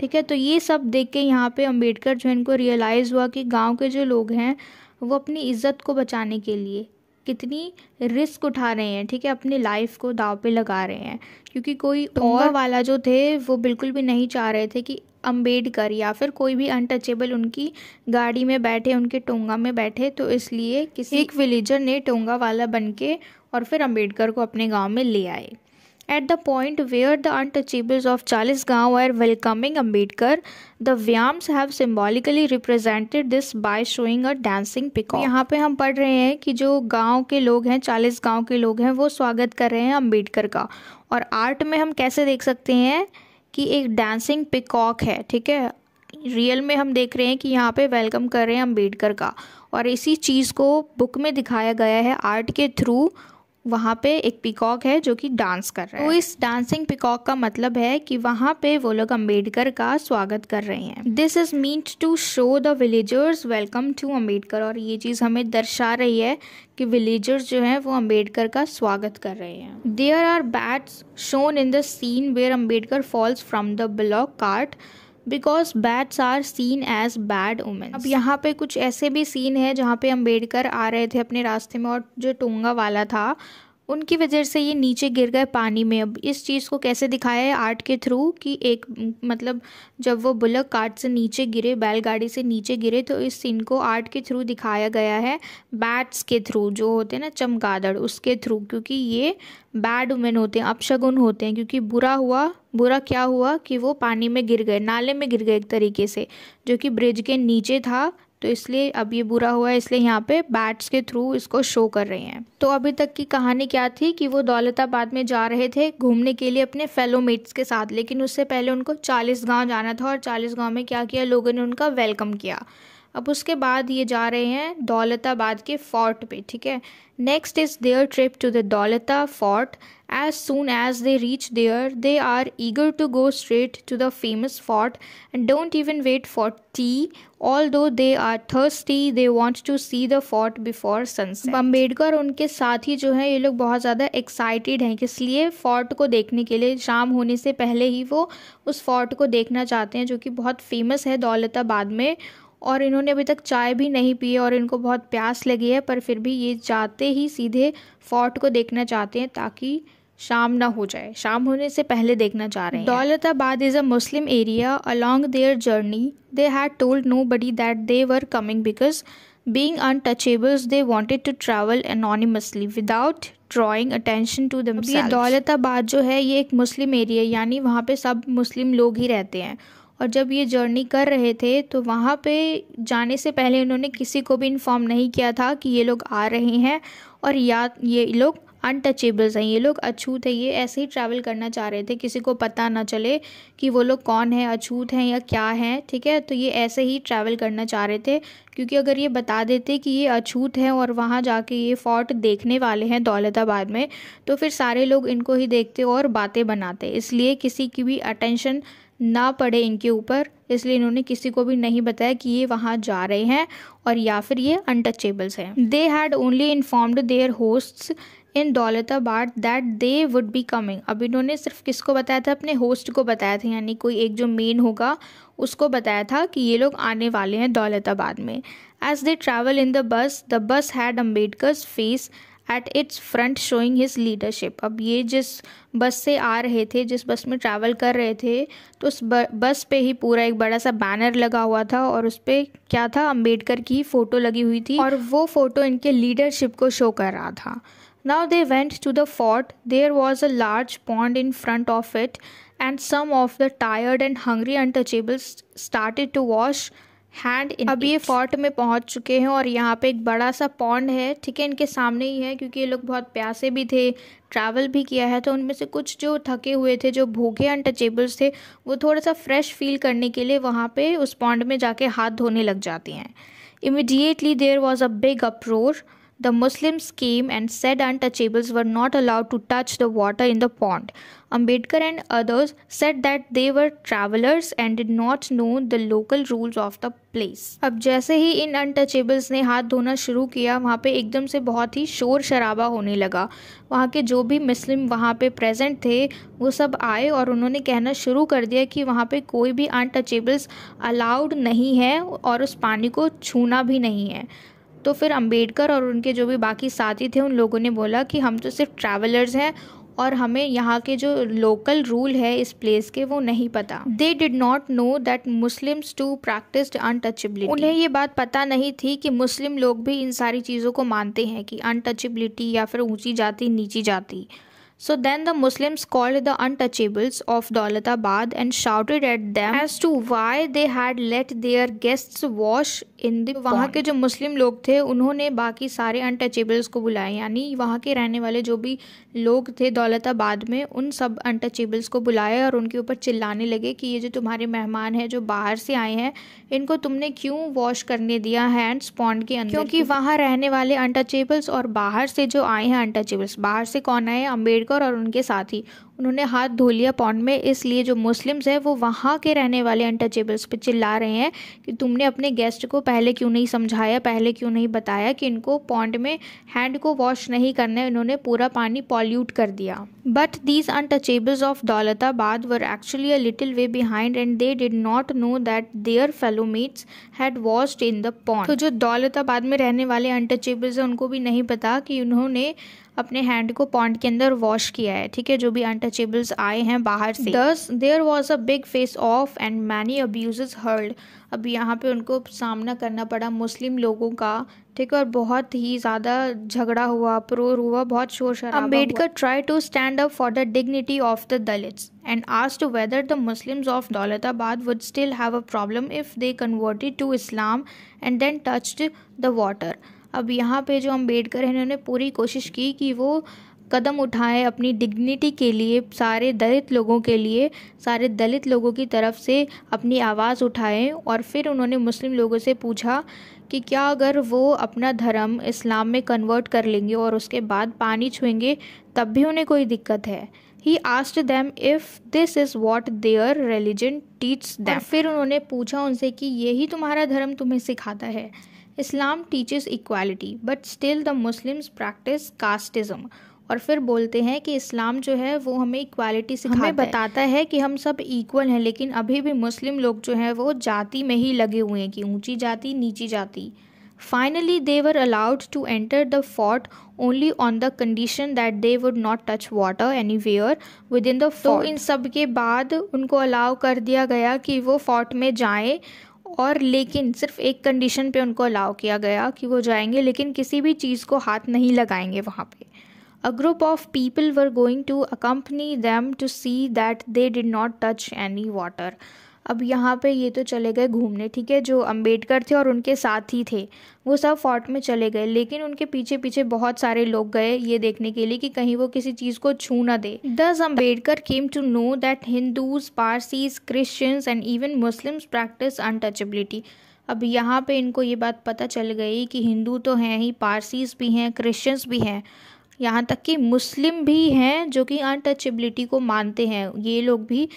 ठीक है तो ये सब देख के यहाँ पे अंबेडकर जो है इनको रियलाइज़ हुआ कि गांव के जो लोग हैं वो अपनी इज़्ज़त को बचाने के लिए कितनी रिस्क उठा रहे हैं ठीक है अपनी लाइफ को दाव पे लगा रहे हैं क्योंकि कोई तो और वाला जो थे वो बिल्कुल भी नहीं चाह रहे थे कि अम्बेडकर या फिर कोई भी अनटचेबल उनकी गाड़ी में बैठे उनके टोंगा में बैठे तो इसलिए किसी एक विलेजर ने टोंगा वाला बन के और फिर अम्बेडकर को अपने गाँव में ले आए at the point where the untouchables of Chalis Chalisgaon are welcoming Ambedkar the Vyams have symbolically represented this by showing a dancing peacock. यहाँ पे हम पढ़ रहे हैं कि जो गांव के लोग हैं चालीस गांव के लोग हैं वो स्वागत कर रहे हैं अम्बेडकर का और आर्ट में हम कैसे देख सकते हैं कि एक डांसिंग पिकॉक है ठीक है रियल में हम देख रहे हैं कि यहाँ पे वेलकम कर रहे हैं अम्बेडकर का और इसी चीज़ को बुक में दिखाया गया है आर्ट के थ्रू वहाँ पे एक पिकॉक है जो कि डांस कर रहा तो है तो इस डांसिंग पिकॉक का मतलब है कि वहाँ पे वो लोग अम्बेडकर का स्वागत कर रहे हैं this is mean to show the villagers welcome to Ambedkar और ये चीज़ हमें दर्शा रही है कि विलेजर्स जो हैं वो अम्बेडकर का स्वागत कर रहे हैं there are bats shown in the scene where Ambedkar falls from the bullock cart because bats are seen as bad omen अब यहाँ पे कुछ ऐसे भी सीन है जहाँ पे अम्बेडकर आ रहे थे अपने रास्ते में और जो टोंगा वाला था उनकी वजह से ये नीचे गिर गए पानी में अब इस चीज़ को कैसे दिखाया है आर्ट के थ्रू कि एक मतलब जब वो बुलक कार्ट से नीचे गिरे बैलगाड़ी से नीचे गिरे तो इस सीन को आर्ट के थ्रू दिखाया गया है बैट्स के थ्रू जो होते हैं ना चमगादड़ उसके थ्रू क्योंकि ये बैड वुमेन होते हैं अपशगुन होते हैं क्योंकि बुरा हुआ बुरा क्या हुआ कि वो पानी में गिर गए नाले में गिर गए एक तरीके से जो कि ब्रिज के नीचे था तो इसलिए अब ये बुरा हुआ है इसलिए यहाँ पे बैट्स के थ्रू इसको शो कर रहे हैं तो अभी तक की कहानी क्या थी कि वो दौलताबाद में जा रहे थे घूमने के लिए अपने फेलो मेट्स के साथ लेकिन उससे पहले उनको चालीस गाँव जाना था और चालीस गाँव में क्या किया लोगों ने उनका वेलकम किया अब उसके बाद ये जा रहे हैं दौलताबाद के फोर्ट पे ठीक है next is their trip to the Daulata fort as soon as they reach there they are eager to go straight to the famous fort and don't even wait for tea although they are thirsty they want to see the fort before sunset Ambedkar उनके साथ ही जो है ये लोग बहुत ज़्यादा excited हैं इसलिए फोर्ट को देखने के लिए शाम होने से पहले ही वो उस फोर्ट को देखना चाहते हैं जो कि बहुत फेमस है दौलताबाद में और इन्होंने अभी तक चाय भी नहीं पी है और इनको बहुत प्यास लगी है पर फिर भी ये जाते ही सीधे फोर्ट को देखना चाहते हैं ताकि शाम ना हो जाए शाम होने से पहले देखना चाह रहे हैं Daulatabad is a Muslim area along their journey they had told nobody that they were coming because being untouchables they wanted to to anonymously without drawing attention to themselves ये दौलताबाद जो है ये एक मुस्लिम एरिया यानी वहाँ पे सब मुस्लिम लोग ही रहते हैं और जब ये जर्नी कर रहे थे तो वहाँ पे जाने से पहले उन्होंने किसी को भी इन्फॉर्म नहीं किया था कि ये लोग आ रहे हैं और या ये लोग अनटचेबल्स हैं ये लोग अछूत है ये ऐसे ही ट्रैवल करना चाह रहे थे किसी को पता ना चले कि वो लोग कौन है अछूत हैं या क्या हैं ठीक है तो ये ऐसे ही ट्रैवल करना चाह रहे थे क्योंकि अगर ये बता देते कि ये अछूत हैं और वहाँ जाके ये फोर्ट देखने वाले हैं दौलताबाद में तो फिर सारे लोग इनको ही देखते और बातें बनाते इसलिए किसी की भी अटेंशन ना पड़े इनके ऊपर इसलिए इन्होंने किसी को भी नहीं बताया कि ये वहाँ जा रहे हैं और या फिर ये अनटचेबल्स हैं they had only informed their hosts in Daulatabad that they would be coming अब इन्होंने सिर्फ किसको बताया था अपने होस्ट को बताया था यानी कोई एक जो मेन होगा उसको बताया था कि ये लोग आने वाले हैं दौलताबाद में as they travel in the bus the bus had Ambedkar face at its front showing his leadership अब ये जिस बस से आ रहे थे जिस बस में ट्रैवल कर रहे थे तो उस बस पे ही पूरा एक बड़ा सा बैनर लगा हुआ था और उस पर क्या था अम्बेडकर की फ़ोटो लगी हुई थी और वो फ़ोटो इनके लीडरशिप को शो कर रहा था now they went to the fort there was a large pond in front of it and some of the tired and hungry untouchables started to wash hand अब ये फोर्ट में पहुंच चुके हैं और यहाँ पे एक बड़ा सा पॉन्ड है ठीक है इनके सामने ही है क्योंकि ये लोग बहुत प्यासे भी थे ट्रैवल भी किया है तो उनमें से कुछ जो थके हुए थे जो भूखे अनटचेबल्स थे वो थोड़ा सा फ्रेश फील करने के लिए वहाँ पे उस पॉन्ड में जाके हाथ धोने लग जाती हैं immediately there was a big uproar the Muslims came and said untouchables were not allowed to touch the water in the pond. Ambedkar and others said that they were travelers and did not know the local rules of the place अब जैसे ही इन untouchables ने हाथ धोना शुरू किया वहाँ पे एकदम से बहुत ही शोर शराबा होने लगा वहाँ के जो भी मुस्लिम वहाँ पे प्रेजेंट थे वो सब आए और उन्होंने कहना शुरू कर दिया कि वहाँ पे कोई भी अनटचेबल्स अलाउड नहीं है और उस पानी को छूना भी नहीं है तो फिर अंबेडकर और उनके जो भी बाकी साथी थे उन लोगों ने बोला कि हम तो सिर्फ ट्रैवलर्स हैं और हमें यहाँ के जो लोकल रूल है इस प्लेस के वो नहीं पता they did not know that Muslims too practice untouchability उन्हें ये बात पता नहीं थी कि मुस्लिम लोग भी इन सारी चीज़ों को मानते हैं कि अनटचेबिलिटी या फिर ऊंची जाति नीची जाति So then the Muslims called the untouchables of Daulatabad and shouted at them as to why they had let their guests wash in the वहाँ के जो मुस्लिम लोग थे उन्होंने बाकी सारे untouchables को बुलाए यानी वहाँ के रहने वाले जो भी लोग थे दौलताबाद में उन सब untouchables को बुलाए और उनके ऊपर चिल्लाने लगे कि ये जो तुम्हारे मेहमान हैं जो बाहर से आए हैं इनको तुमने क्यों वॉश करने दिया हैंड्स पॉन्ड के अंदर क्योंकि वहाँ रहने वाले अनटचेबल्स और बाहर से जो आए हैं untouchables बाहर से कौन आए अम्बेडकर खानविलकर और उनके साथ ही उन्होंने हाथ धो लिया पॉन्ड में इसलिए जो मुस्लिम्स हैं वो वहाँ के रहने वाले अनटचेबल्स पे चिल्ला रहे हैं कि तुमने अपने गेस्ट को पहले क्यों नहीं समझाया पहले क्यों नहीं बताया कि इनको पॉन्ड में हैंड को वॉश नहीं करना है इन्होंने पूरा पानी पॉल्यूट कर दिया but these untouchables of Daulatabad were actually a little way behind and they did not know that their fellow mates had washed in the pond तो जो दौलताबाद में रहने वाले अनटचेबल्स हैं उनको भी नहीं पता कि उन्होंने अपने हैंड को पॉन्ड के अंदर वॉश किया है ठीक है जो भी अनटचेबल्स आए हैं बाहर से thus there was a big face off and many abuse hurled अब यहाँ पे उनको सामना करना पड़ा मुस्लिम लोगों का ठीक है और बहुत ही ज़्यादा झगड़ा हुआ प्रोर हुआ बहुत शोर शराबा Ambedkar try to stand up for the dignity of the Dalits and asked whether the Muslims of Daulatabad would still have a problem if they converted to Islam and then touched the water अब यहाँ पे जो अम्बेडकर हैं इन्होंने पूरी कोशिश की कि वो कदम उठाएं अपनी डिग्निटी के लिए सारे दलित लोगों के लिए सारे दलित लोगों की तरफ से अपनी आवाज़ उठाएं और फिर उन्होंने मुस्लिम लोगों से पूछा कि क्या अगर वो अपना धर्म इस्लाम में कन्वर्ट कर लेंगे और उसके बाद पानी छुएंगे तब भी उन्हें कोई दिक्कत है he asked them if this is what their religion teach them फिर उन्होंने पूछा उनसे कि यही तुम्हारा धर्म तुम्हें सिखाता है Islam teaches equality but still the Muslims practice casteism और फिर बोलते हैं कि इस्लाम जो है वो हमें इक्वालिटी से हमें बताता है।, कि हम सब इक्वल हैं लेकिन अभी भी मुस्लिम लोग जो हैं वो जाति में ही लगे हुए हैं कि ऊंची जाति नीची जाति finally they were allowed to enter the fort only on the condition that they would not touch water anywhere within the fort इन सब के बाद उनको अलाउ कर दिया गया कि वो फोर्ट में जाएं और लेकिन सिर्फ एक कंडीशन पे उनको अलाउ किया गया कि वो जाएंगे लेकिन किसी भी चीज़ को हाथ नहीं लगाएंगे वहाँ पे a group of people were going to accompany them to see that they did not touch any water अब यहाँ पे ये तो चले गए घूमने ठीक है जो अंबेडकर थे और उनके साथ ही थे वो सब फोर्ट में चले गए लेकिन उनके पीछे पीछे बहुत सारे लोग गए ये देखने के लिए कि कहीं वो किसी चीज़ को छू ना दे thus Ambedkar came to know that Hindus Parsis Christians and even Muslims practice untouchability अब यहाँ पे इनको ये बात पता चल गई कि हिंदू तो हैं ही पारसीज भी हैं क्रिश्चियंस भी हैं यहाँ तक कि मुस्लिम भी हैं जो कि अनटचेबिलिटी को मानते हैं ये लोग भी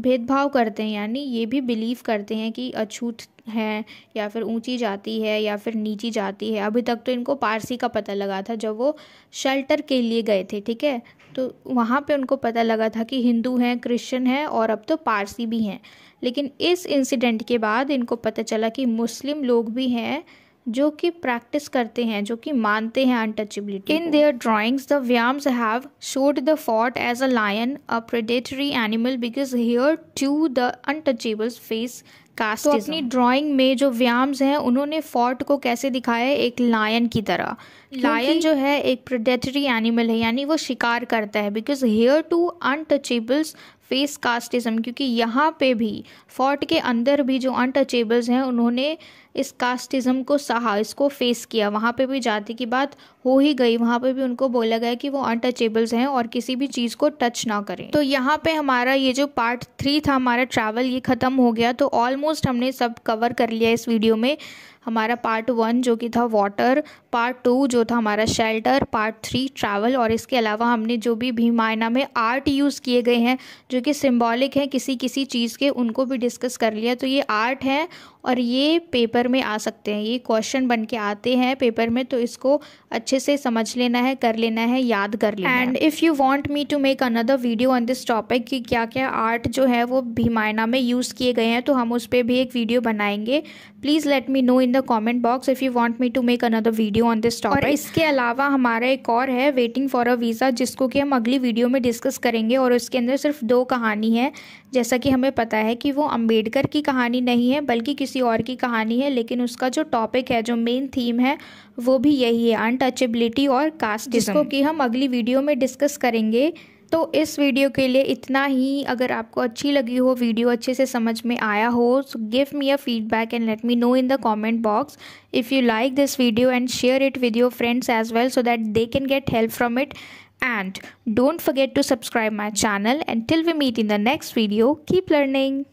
भेदभाव करते हैं यानी ये भी बिलीव करते हैं कि अछूत है या फिर ऊंची जाति है या फिर नीची जाति है अभी तक तो इनको पारसी का पता लगा था जब वो शेल्टर के लिए गए थे ठीक है तो वहाँ पे उनको पता लगा था कि हिंदू हैं क्रिश्चियन हैं और अब तो पारसी भी हैं लेकिन इस इंसिडेंट के बाद इनको पता चला कि मुस्लिम लोग भी हैं जो कि प्रैक्टिस करते हैं जो कि मानते हैं untouchability in their drawings the Vyams have showed the fort as a lion a predatory animal because here too the untouchables face caste तो अपनी ड्राइंग में जो व्याम्स हैं उन्होंने फॉर्ट को कैसे दिखाया है एक लायन की तरह लायन जो है एक प्रोडेटरी एनिमल है यानी वो शिकार करता है because here too untouchables face casteism क्योंकि यहाँ पे भी फोर्ट के अंदर भी जो अनटचेबल्स हैं उन्होंने इस कास्टिज्म को सहा इसको फेस किया वहाँ पे भी जाति की बात हो ही गई वहाँ पे भी उनको बोला गया कि वो अनटचेबल्स हैं और किसी भी चीज़ को टच ना करें तो यहाँ पे हमारा ये जो पार्ट थ्री था हमारा ट्रैवल ये ख़त्म हो गया तो ऑलमोस्ट हमने सब कवर कर लिया इस वीडियो में हमारा पार्ट वन जो कि था वाटर पार्ट टू जो था हमारा शेल्टर पार्ट थ्री ट्रैवल और इसके अलावा हमने जो भी भीमायना में आर्ट यूज़ किए गए हैं जो कि सिम्बॉलिक हैं किसी किसी चीज़ के उनको भी डिस्कस कर लिया तो ये आर्ट है और ये पेपर में आ सकते हैं ये क्वेश्चन बन के आते हैं पेपर में तो इसको अच्छे से समझ लेना है कर लेना है याद कर लेना and if you want me to make another video on this topic कि क्या क्या आर्ट जो है वो भीमायना में यूज़ किए गए हैं तो हम उस पर भी एक वीडियो बनाएंगे please let me know in the comment box if you want me to make another video on this topic और इसके अलावा हमारा एक और है वेटिंग फॉर अ वीज़ा जिसको कि हम अगली वीडियो में डिस्कस करेंगे और उसके अंदर सिर्फ दो कहानी है जैसा कि हमें पता है कि वो अंबेडकर की कहानी नहीं है बल्कि किसी और की कहानी है लेकिन उसका जो टॉपिक है जो मेन थीम है वो भी यही है अनटचेबिलिटी और कास्ट जिसको कि हम अगली वीडियो में डिस्कस करेंगे तो इस वीडियो के लिए इतना ही अगर आपको अच्छी लगी हो वीडियो अच्छे से समझ में आया हो so give me a feedback and let me know in the comment box if you like this video and share it with your friends as well so that they can get help from it and don't forget to subscribe my channel until we meet in the next video keep learning